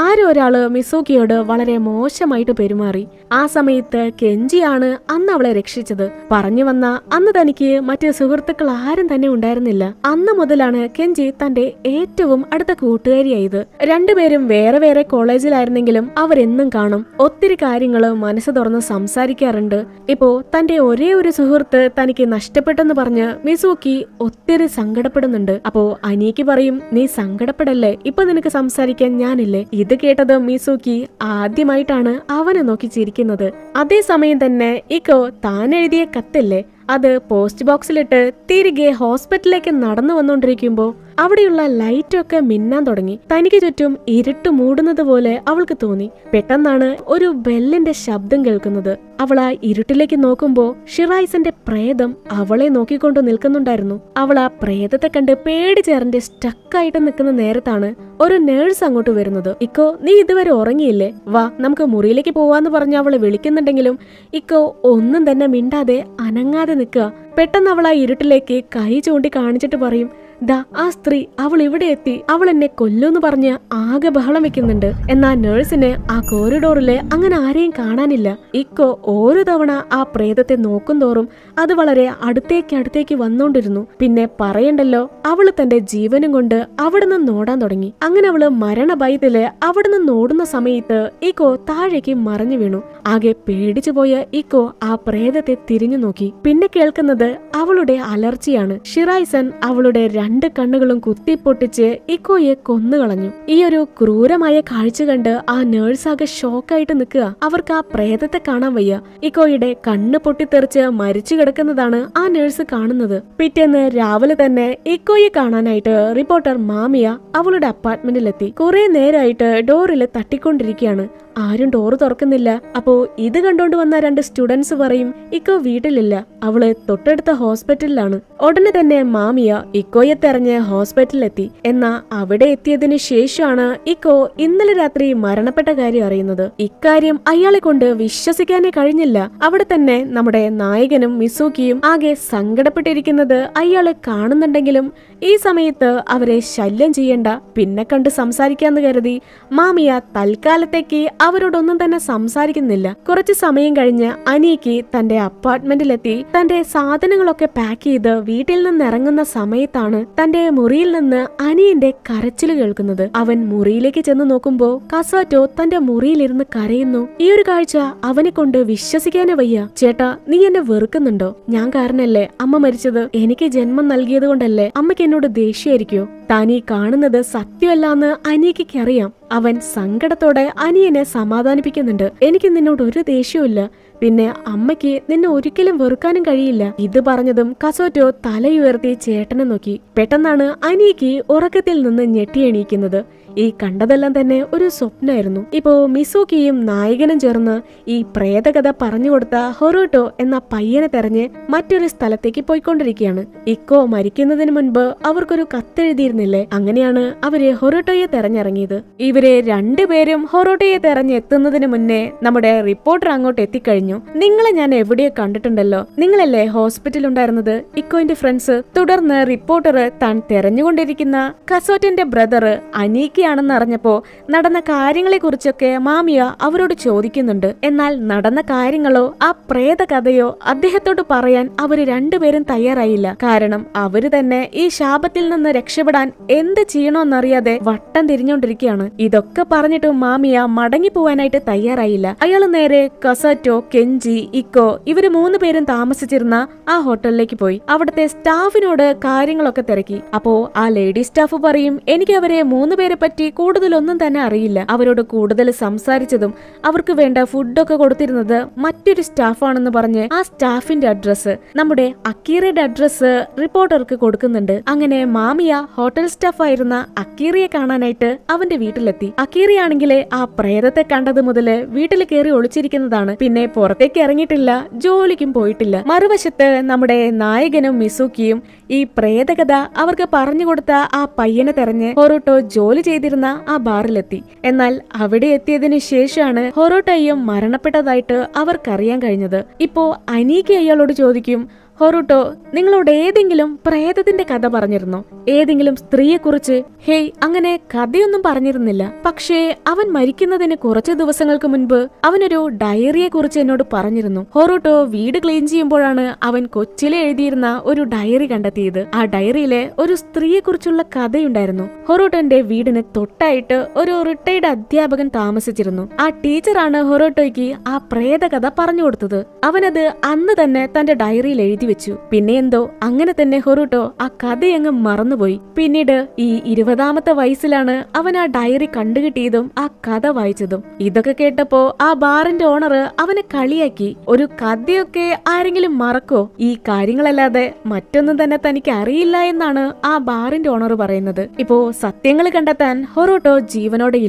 ആരോ ഒരാള് മിസോക്കിയോട് വളരെ മോശമായിട്ട് പെരുമാറി ആ സമയത്ത് കെഞ്ചിയാണ് അന്ന് അവളെ രക്ഷിച്ചത് പറഞ്ഞു വന്ന അന്ന് തനിക്ക് മറ്റ് സുഹൃത്തുക്കൾ ആരും തന്നെ ഉണ്ടായിരുന്നില്ല അന്ന് മുതലാണ് കെഞ്ചി തന്റെ ഏറ്റവും അടുത്ത കൂട്ടുകാരിയായത് രണ്ടുപേരും വേറെ വേറെ കോളേജിലായിരുന്നെങ്കിലും അവരെന്നും കാണും ഒത്തിരി കാര്യങ്ങൾ മനസ്സ് തുറന്ന് സംസാരിക്കാറുണ്ട് ഇപ്പോ തന്റെ ഒരേ ഒരു സുഹൃത്ത് തനിക്ക് നഷ്ടപ്പെട്ടെന്ന് പറഞ്ഞ് മിസോക്കി ഒത്തിരി സങ്കടപ്പെടുന്നുണ്ട് അപ്പോ അനിയക്ക് പറയും നീ സങ്കടപ്പെടല്ലേ ഇപ്പൊ നിനക്ക് സംസാരിക്കാൻ ഞാനില്ലേ ഇത് കേട്ടത് മിസുക്കി ആദ്യമായിട്ടാണ് അവനെ നോക്കി ചിരിക്കുന്നത് അതേസമയം തന്നെ ഇക്കോ താൻ എഴുതിയ കത്തല്ലേ അത് പോസ്റ്റ് ബോക്സിലിട്ട് തിരികെ ഹോസ്പിറ്റലിലേക്ക് നടന്നു വന്നുകൊണ്ടിരിക്കുമ്പോൾ അവിടെയുള്ള ലൈറ്റൊക്കെ മിന്നാൻ തുടങ്ങി തനിക്ക് ചുറ്റും ഇരുട്ട് മൂടുന്നത് പോലെ അവൾക്ക് തോന്നി പെട്ടെന്നാണ് ഒരു ബെല്ലിന്റെ ശബ്ദം കേൾക്കുന്നത് അവൾ ആ ഇരുട്ടിലേക്ക് നോക്കുമ്പോൾ ഷിറായിസിന്റെ പ്രേതം അവളെ നോക്കിക്കൊണ്ട് നിൽക്കുന്നുണ്ടായിരുന്നു അവൾ ആ പ്രേതത്തെ കണ്ട് പേടി ചേർന്റെ സ്റ്റക്കായിട്ട് നിൽക്കുന്ന നേരത്താണ് ഒരു നേഴ്സ് അങ്ങോട്ട് വരുന്നത് ഇക്കോ നീ ഇതുവരെ ഉറങ്ങിയില്ലേ വാ നമുക്ക് മുറിയിലേക്ക് പോവാന്ന് പറഞ്ഞ അവളെ വിളിക്കുന്നുണ്ടെങ്കിലും ഇക്കോ ഒന്നും തന്നെ മിണ്ടാതെ അനങ്ങാതെ നിൽക്കുക പെട്ടെന്ന് അവൾ ആ ഇരുട്ടിലേക്ക് കൈ ചൂണ്ടി കാണിച്ചിട്ട് പറയും ദാ ആ സ്ത്രീ അവൾ ഇവിടെ എത്തി അവൾ എന്നെ കൊല്ലുന്നു പറഞ്ഞ് ആകെ ബഹളം വെക്കുന്നുണ്ട് എന്നാ നേഴ്സിന് ആ കോറിഡോറിലെ അങ്ങനെ ആരെയും കാണാനില്ല ഇക്കോ ഓരോ തവണ ആ പ്രേതത്തെ നോക്കുന്തോറും അത് വളരെ അടുത്തേക്ക് അടുത്തേക്ക് വന്നോണ്ടിരുന്നു പിന്നെ പറയണ്ടല്ലോ അവൾ തന്റെ ജീവനും കൊണ്ട് അവിടെ നിന്ന് നോടാൻ തുടങ്ങി അങ്ങനെ അവള് മരണഭയത്തില് അവിടെ നിന്ന് സമയത്ത് ഇക്കോ താഴേക്ക് മറിഞ്ഞു വീണു ആകെ പേടിച്ചു പോയ ഇക്കോ ആ പ്രേതത്തെ തിരിഞ്ഞു നോക്കി പിന്നെ കേൾക്കുന്നത് അവളുടെ അലർച്ചയാണ് ഷിറൈസൻ അവളുടെ രണ്ട് കണ്ണുകളും കുത്തിപ്പൊട്ടിച്ച് ഇക്കോയെ കൊന്നുകളഞ്ഞു ഈ ഒരു ക്രൂരമായ കാഴ്ച കണ്ട് ആ നേഴ്സാകെ ഷോക്കായിട്ട് നിൽക്കുക അവർക്ക് ആ പ്രേതത്തെ കാണാൻ വയ്യ ഇക്കോയുടെ കണ്ണ് പൊട്ടിത്തെറിച്ച് മരിച്ചു കിടക്കുന്നതാണ് ആ നേഴ്സ് കാണുന്നത് പിറ്റേന്ന് രാവിലെ തന്നെ ഇക്കോയെ കാണാനായിട്ട് റിപ്പോർട്ടർ മാമിയ അവളുടെ അപ്പാർട്ട്മെന്റിലെത്തി കുറെ നേരമായിട്ട് ഡോറിൽ തട്ടിക്കൊണ്ടിരിക്കുകയാണ് ആരും ഡോറ് തുറക്കുന്നില്ല അപ്പോ ഇത് കണ്ടോണ്ട് വന്ന രണ്ട് സ്റ്റുഡൻസ് പറയും ഇക്കോ വീട്ടിലില്ല അവള് തൊട്ടടുത്ത ഹോസ്പിറ്റലിലാണ് ഉടനെ തന്നെ മാമിയ ഇക്കോയെ തെരഞ്ഞ് ഹോസ്പിറ്റലിലെത്തി എന്നാ അവിടെ എത്തിയതിനു ശേഷമാണ് ഇക്കോ ഇന്നലെ രാത്രി മരണപ്പെട്ട കാര്യം അറിയുന്നത് ഇക്കാര്യം അയാളെ കൊണ്ട് വിശ്വസിക്കാനേ കഴിഞ്ഞില്ല അവിടെ തന്നെ നമ്മുടെ നായകനും മിസൂക്കിയും ആകെ സങ്കടപ്പെട്ടിരിക്കുന്നത് അയാള് കാണുന്നുണ്ടെങ്കിലും ഈ സമയത്ത് അവരെ ശല്യം ചെയ്യണ്ട പിന്നെ കണ്ട് സംസാരിക്കാന്ന് കരുതി മാമിയ തൽക്കാലത്തേക്ക് അവരോടൊന്നും തന്നെ സംസാരിക്കുന്നില്ല കുറച്ച് സമയം കഴിഞ്ഞ് അനിയക്ക് തന്റെ അപ്പാർട്ട്മെന്റിലെത്തി തന്റെ സാധനങ്ങളൊക്കെ പാക്ക് ചെയ്ത് വീട്ടിൽ നിന്ന് ഇറങ്ങുന്ന സമയത്താണ് തന്റെ മുറിയിൽ നിന്ന് അനിയന്റെ കരച്ചിൽ കേൾക്കുന്നത് അവൻ മുറിയിലേക്ക് ചെന്ന് നോക്കുമ്പോ കസാറ്റോ തന്റെ മുറിയിലിരുന്ന് കരയുന്നു ഈ ഒരു കാഴ്ച അവനെ കൊണ്ട് വിശ്വസിക്കാനേ വയ്യ ചേട്ടാ നീ എന്നെ വെറുക്കുന്നുണ്ടോ ഞാൻ കാരണല്ലേ അമ്മ മരിച്ചത് എനിക്ക് ജന്മം നൽകിയത് കൊണ്ടല്ലേ അമ്മയ്ക്ക് അവനോട് ദേഷ്യായിരിക്കോ താൻ ഈ കാണുന്നത് സത്യമല്ലാന്ന് അനിയയ്ക്ക് അറിയാം അവൻ സങ്കടത്തോടെ അനിയനെ സമാധാനിപ്പിക്കുന്നുണ്ട് എനിക്ക് നിന്നോട് ഒരു ഇല്ല പിന്നെ അമ്മയ്ക്ക് നിന്നെ ഒരിക്കലും വെറുക്കാനും കഴിയില്ല ഇത് പറഞ്ഞതും കസോറ്റോ തലയുയർത്തി ചേട്ടനെ നോക്കി പെട്ടെന്നാണ് അനിയക്ക് ഉറക്കത്തിൽ നിന്ന് എണീക്കുന്നത് ഈ കണ്ടതെല്ലാം തന്നെ ഒരു സ്വപ്നമായിരുന്നു ഇപ്പോ മിസോക്കിയും നായകനും ചേർന്ന് ഈ പ്രേതകഥ പറഞ്ഞുകൊടുത്ത ഹൊറോട്ടോ എന്ന പയ്യനെ തെരഞ്ഞ് മറ്റൊരു സ്ഥലത്തേക്ക് പോയിക്കൊണ്ടിരിക്കുകയാണ് ഇക്കോ മരിക്കുന്നതിന് മുൻപ് അവർക്കൊരു കത്തെഴുതിയിരുന്നില്ലേ അങ്ങനെയാണ് അവര് ഹൊറോട്ടോയെ തെരഞ്ഞിറങ്ങിയത് ഇവരെ രണ്ടുപേരും ഹൊറോട്ടോയെ തെരഞ്ഞെത്തുന്നതിന് മുന്നേ നമ്മുടെ റിപ്പോർട്ടർ അങ്ങോട്ട് എത്തിക്കഴിഞ്ഞു പറഞ്ഞു നിങ്ങളെ ഞാൻ എവിടെയെ കണ്ടിട്ടുണ്ടല്ലോ നിങ്ങളല്ലേ ഹോസ്പിറ്റലിൽ ഉണ്ടായിരുന്നത് ഇക്കോന്റെ ഫ്രണ്ട്സ് തുടർന്ന് റിപ്പോർട്ടർ താൻ തെരഞ്ഞുകൊണ്ടിരിക്കുന്ന കസോറ്റന്റെ ബ്രദർ അനീക്കയാണെന്ന് അറിഞ്ഞപ്പോ നടന്ന കാര്യങ്ങളെക്കുറിച്ചൊക്കെ മാമിയ അവരോട് ചോദിക്കുന്നുണ്ട് എന്നാൽ നടന്ന കാര്യങ്ങളോ ആ പ്രേത കഥയോ അദ്ദേഹത്തോട് പറയാൻ അവര് രണ്ടുപേരും തയ്യാറായില്ല കാരണം അവര് തന്നെ ഈ ശാപത്തിൽ നിന്ന് രക്ഷപ്പെടാൻ എന്ത് ചെയ്യണമെന്നറിയാതെ വട്ടം തിരിഞ്ഞുകൊണ്ടിരിക്കുകയാണ് ഇതൊക്കെ പറഞ്ഞിട്ട് മാമിയ മടങ്ങി പോവാനായിട്ട് തയ്യാറായില്ല അയാൾ നേരെ കസറ്റോ കെഞ്ചി ഇക്കോ ഇവര് മൂന്ന് പേരും താമസിച്ചിരുന്ന ആ ഹോട്ടലിലേക്ക് പോയി അവിടുത്തെ സ്റ്റാഫിനോട് കാര്യങ്ങളൊക്കെ തിരക്കി അപ്പോ ആ ലേഡി സ്റ്റാഫ് പറയും എനിക്ക് അവരെ മൂന്ന് പേരെ പറ്റി കൂടുതലൊന്നും തന്നെ അറിയില്ല അവരോട് കൂടുതൽ സംസാരിച്ചതും അവർക്ക് വേണ്ട ഫുഡൊക്കെ കൊടുത്തിരുന്നത് മറ്റൊരു സ്റ്റാഫാണെന്ന് പറഞ്ഞ് ആ സ്റ്റാഫിന്റെ അഡ്രസ്സ് നമ്മുടെ അക്കീറയുടെ അഡ്രസ്സ് റിപ്പോർട്ടർക്ക് കൊടുക്കുന്നുണ്ട് അങ്ങനെ മാമിയ ഹോട്ടൽ സ്റ്റാഫായിരുന്ന അക്കീറയെ കാണാനായിട്ട് അവന്റെ വീട്ടിലെത്തി അക്കീറയാണെങ്കിൽ ആ പ്രേതത്തെ കണ്ടത് മുതല് വീട്ടിൽ കയറി ഒളിച്ചിരിക്കുന്നതാണ് പിന്നെ പുറത്തേക്ക് ഇറങ്ങിയിട്ടില്ല ജോലിക്കും പോയിട്ടില്ല മറുവശത്ത് നമ്മുടെ നായകനും മിസുക്കിയും ഈ പ്രേതകഥ അവർക്ക് പറഞ്ഞു കൊടുത്ത ആ പയ്യനെ തെരഞ്ഞ് ഹൊറോട്ടോ ജോലി ചെയ്തിരുന്ന ആ ബാറിലെത്തി എന്നാൽ അവിടെ എത്തിയതിനു ശേഷമാണ് ഹൊറോട്ടോയും മരണപ്പെട്ടതായിട്ട് അവർക്കറിയാൻ കഴിഞ്ഞത് ഇപ്പോ അനീക്ക് അയാളോട് ചോദിക്കും ഹൊറൂട്ടോ നിങ്ങളോട് ഏതെങ്കിലും പ്രേതത്തിന്റെ കഥ പറഞ്ഞിരുന്നോ ഏതെങ്കിലും സ്ത്രീയെ കുറിച്ച് ഹേയ് അങ്ങനെ കഥയൊന്നും പറഞ്ഞിരുന്നില്ല പക്ഷേ അവൻ മരിക്കുന്നതിന് കുറച്ച് ദിവസങ്ങൾക്ക് മുൻപ് അവനൊരു ഡയറിയെ കുറിച്ച് എന്നോട് പറഞ്ഞിരുന്നു ഹൊറൂട്ടോ വീട് ക്ലീൻ ചെയ്യുമ്പോഴാണ് അവൻ കൊച്ചിലെ എഴുതിയിരുന്ന ഒരു ഡയറി കണ്ടെത്തിയത് ആ ഡയറിയിലെ ഒരു സ്ത്രീയെക്കുറിച്ചുള്ള കഥയുണ്ടായിരുന്നു ഹൊറോട്ടോന്റെ വീടിന് തൊട്ടായിട്ട് ഒരു റിട്ടയർഡ് അധ്യാപകൻ താമസിച്ചിരുന്നു ആ ടീച്ചറാണ് ഹൊറോട്ടോയ്ക്ക് ആ പ്രേതകഥ പറഞ്ഞു കൊടുത്തത് അവനത് അന്ന് തന്നെ തന്റെ ഡയറിയിൽ എഴുതി വെച്ചു പിന്നെ എന്തോ അങ്ങനെ തന്നെ ഹൊറൂട്ടോ ആ കഥയങ്ങ് മറന്നുപോയി പിന്നീട് ഈ ഇരുപതാമത്തെ വയസ്സിലാണ് അവൻ ആ ഡയറി കണ്ടുകിട്ടിയതും ആ കഥ വായിച്ചതും ഇതൊക്കെ കേട്ടപ്പോ ആ ബാറിന്റെ ഓണർ അവനെ കളിയാക്കി ഒരു കഥയൊക്കെ ആരെങ്കിലും മറക്കോ ഈ കാര്യങ്ങളല്ലാതെ മറ്റൊന്നും തന്നെ തനിക്ക് അറിയില്ല എന്നാണ് ആ ബാറിന്റെ ഓണർ പറയുന്നത് ഇപ്പോ സത്യങ്ങൾ കണ്ടെത്താൻ ഹൊറോട്ടോ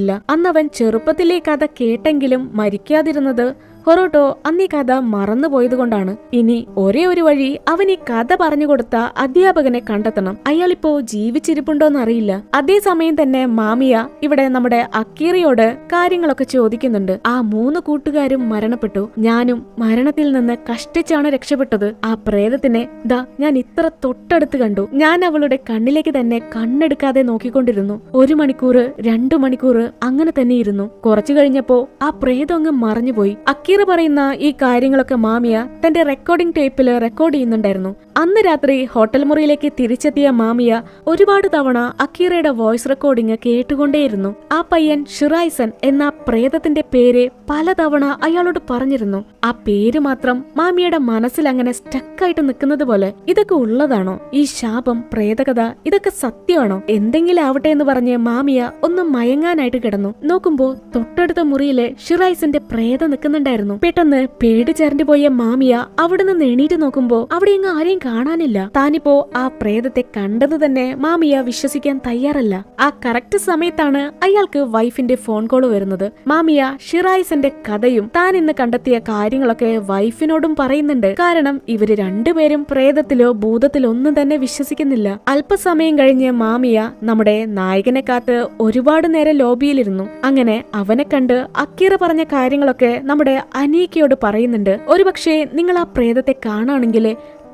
ഇല്ല അന്നവൻ ചെറുപ്പത്തിലെ കഥ കേട്ടെങ്കിലും മരിക്കാതിരുന്നത് ഹൊറോട്ടോ അന്ന് ഈ കഥ മറന്നുപോയത് കൊണ്ടാണ് ഇനി ഒരേ ഒരു വഴി അവൻ ഈ കഥ പറഞ്ഞു കൊടുത്ത അധ്യാപകനെ കണ്ടെത്തണം അയാളിപ്പോ ജീവിച്ചിരിപ്പുണ്ടോന്ന് അറിയില്ല അതേസമയം തന്നെ മാമിയ ഇവിടെ നമ്മുടെ അക്കീറിയോട് കാര്യങ്ങളൊക്കെ ചോദിക്കുന്നുണ്ട് ആ മൂന്ന് കൂട്ടുകാരും മരണപ്പെട്ടു ഞാനും മരണത്തിൽ നിന്ന് കഷ്ടിച്ചാണ് രക്ഷപ്പെട്ടത് ആ പ്രേതത്തിനെ ദാ ഞാൻ ഇത്ര തൊട്ടടുത്ത് കണ്ടു ഞാൻ അവളുടെ കണ്ണിലേക്ക് തന്നെ കണ്ണെടുക്കാതെ നോക്കിക്കൊണ്ടിരുന്നു ഒരു മണിക്കൂർ രണ്ടു മണിക്കൂർ അങ്ങനെ തന്നെ ഇരുന്നു കുറച്ചു കഴിഞ്ഞപ്പോ ആ പ്രേതം അങ്ങ് മറഞ്ഞുപോയി അക്കീർ സക്കീർ പറയുന്ന ഈ കാര്യങ്ങളൊക്കെ മാമിയ തന്റെ റെക്കോർഡിംഗ് ടേപ്പിൽ റെക്കോർഡ് ചെയ്യുന്നുണ്ടായിരുന്നു അന്ന് രാത്രി ഹോട്ടൽ മുറിയിലേക്ക് തിരിച്ചെത്തിയ മാമിയ ഒരുപാട് തവണ അക്കീറയുടെ വോയിസ് റെക്കോർഡിംഗ് കേട്ടുകൊണ്ടേയിരുന്നു ആ പയ്യൻ ഷിറൈസൻ എന്ന പ്രേതത്തിന്റെ പേര് പലതവണ അയാളോട് പറഞ്ഞിരുന്നു ആ പേര് മാത്രം മാമിയുടെ മനസ്സിൽ അങ്ങനെ സ്റ്റക്കായിട്ട് നിൽക്കുന്നത് പോലെ ഇതൊക്കെ ഉള്ളതാണോ ഈ ശാപം പ്രേതകഥ ഇതൊക്കെ സത്യമാണോ എന്തെങ്കിലും ആവട്ടെ എന്ന് പറഞ്ഞ് മാമിയ ഒന്ന് മയങ്ങാനായിട്ട് കിടന്നു നോക്കുമ്പോ തൊട്ടടുത്ത മുറിയിലെ ഷിറൈസിന്റെ പ്രേതം നിൽക്കുന്നുണ്ടായിരുന്നു ഉണ്ടായിരുന്നു പെട്ടെന്ന് പേടി ചരണ്ടു പോയ മാമിയ അവിടെ നിന്ന് എണീറ്റ് നോക്കുമ്പോ അവിടെ അങ്ങ് ആരെയും കാണാനില്ല താനിപ്പോ ആ പ്രേതത്തെ കണ്ടത് തന്നെ മാമിയ വിശ്വസിക്കാൻ തയ്യാറല്ല ആ കറക്റ്റ് സമയത്താണ് അയാൾക്ക് വൈഫിന്റെ ഫോൺ കോൾ വരുന്നത് മാമിയ ഷിറായിസന്റെ കഥയും താൻ ഇന്ന് കണ്ടെത്തിയ കാര്യങ്ങളൊക്കെ വൈഫിനോടും പറയുന്നുണ്ട് കാരണം ഇവര് രണ്ടുപേരും പ്രേതത്തിലോ ഭൂതത്തിലോ ഒന്നും തന്നെ വിശ്വസിക്കുന്നില്ല അല്പസമയം കഴിഞ്ഞ് മാമിയ നമ്മുടെ നായകനെ കാത്ത് ഒരുപാട് നേരം ലോബിയിലിരുന്നു അങ്ങനെ അവനെ കണ്ട് അക്കീർ പറഞ്ഞ കാര്യങ്ങളൊക്കെ നമ്മുടെ അനീക്കയോട് പറയുന്നുണ്ട് ഒരുപക്ഷെ നിങ്ങൾ ആ പ്രേതത്തെ കാണാണെങ്കിൽ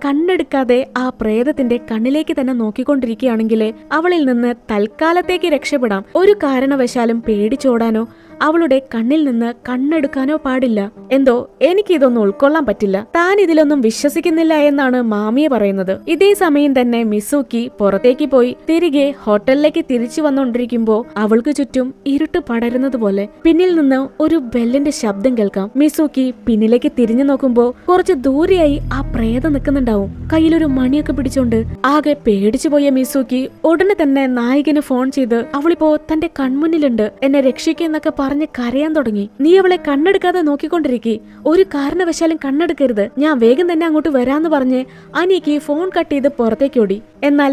കണ്ണെടുക്കാതെ ആ പ്രേതത്തിന്റെ കണ്ണിലേക്ക് തന്നെ നോക്കിക്കൊണ്ടിരിക്കുകയാണെങ്കിൽ അവളിൽ നിന്ന് തൽക്കാലത്തേക്ക് രക്ഷപ്പെടാം ഒരു കാരണവശാലും പേടിച്ചോടാനോ അവളുടെ കണ്ണിൽ നിന്ന് കണ്ണെടുക്കാനോ പാടില്ല എന്തോ എനിക്ക് ഇതൊന്നും ഉൾക്കൊള്ളാൻ പറ്റില്ല താൻ ഇതിലൊന്നും വിശ്വസിക്കുന്നില്ല എന്നാണ് മാമിയെ പറയുന്നത് ഇതേ സമയം തന്നെ മിസൂക്കി പുറത്തേക്ക് പോയി തിരികെ ഹോട്ടലിലേക്ക് തിരിച്ചു വന്നുകൊണ്ടിരിക്കുമ്പോ അവൾക്ക് ചുറ്റും ഇരുട്ട് പടരുന്നത് പോലെ പിന്നിൽ നിന്ന് ഒരു ബെല്ലിന്റെ ശബ്ദം കേൾക്കാം മിസൂക്കി പിന്നിലേക്ക് തിരിഞ്ഞു നോക്കുമ്പോ കുറച്ച് ദൂരെയായി ആ പ്രേതം നിൽക്കുന്നുണ്ടാവും കയ്യിലൊരു മണിയൊക്കെ പിടിച്ചോണ്ട് ആകെ പേടിച്ചു പോയ മിസൂക്കി ഉടനെ തന്നെ നായകന് ഫോൺ ചെയ്ത് അവളിപ്പോ തന്റെ കൺമുന്നിലുണ്ട് എന്നെ രക്ഷിക്കുന്നൊക്കെ പറഞ്ഞു പറഞ്ഞ് കരയാൻ തുടങ്ങി നീ അവളെ കണ്ണെടുക്കാതെ നോക്കിക്കൊണ്ടിരിക്കെ ഒരു കാരണവശാലും കണ്ണെടുക്കരുത് ഞാൻ വേഗം തന്നെ അങ്ങോട്ട് വരാന്ന് പറഞ്ഞ് അനിക്ക് ഫോൺ കട്ട് ചെയ്ത് പുറത്തേക്കോടി എന്നാൽ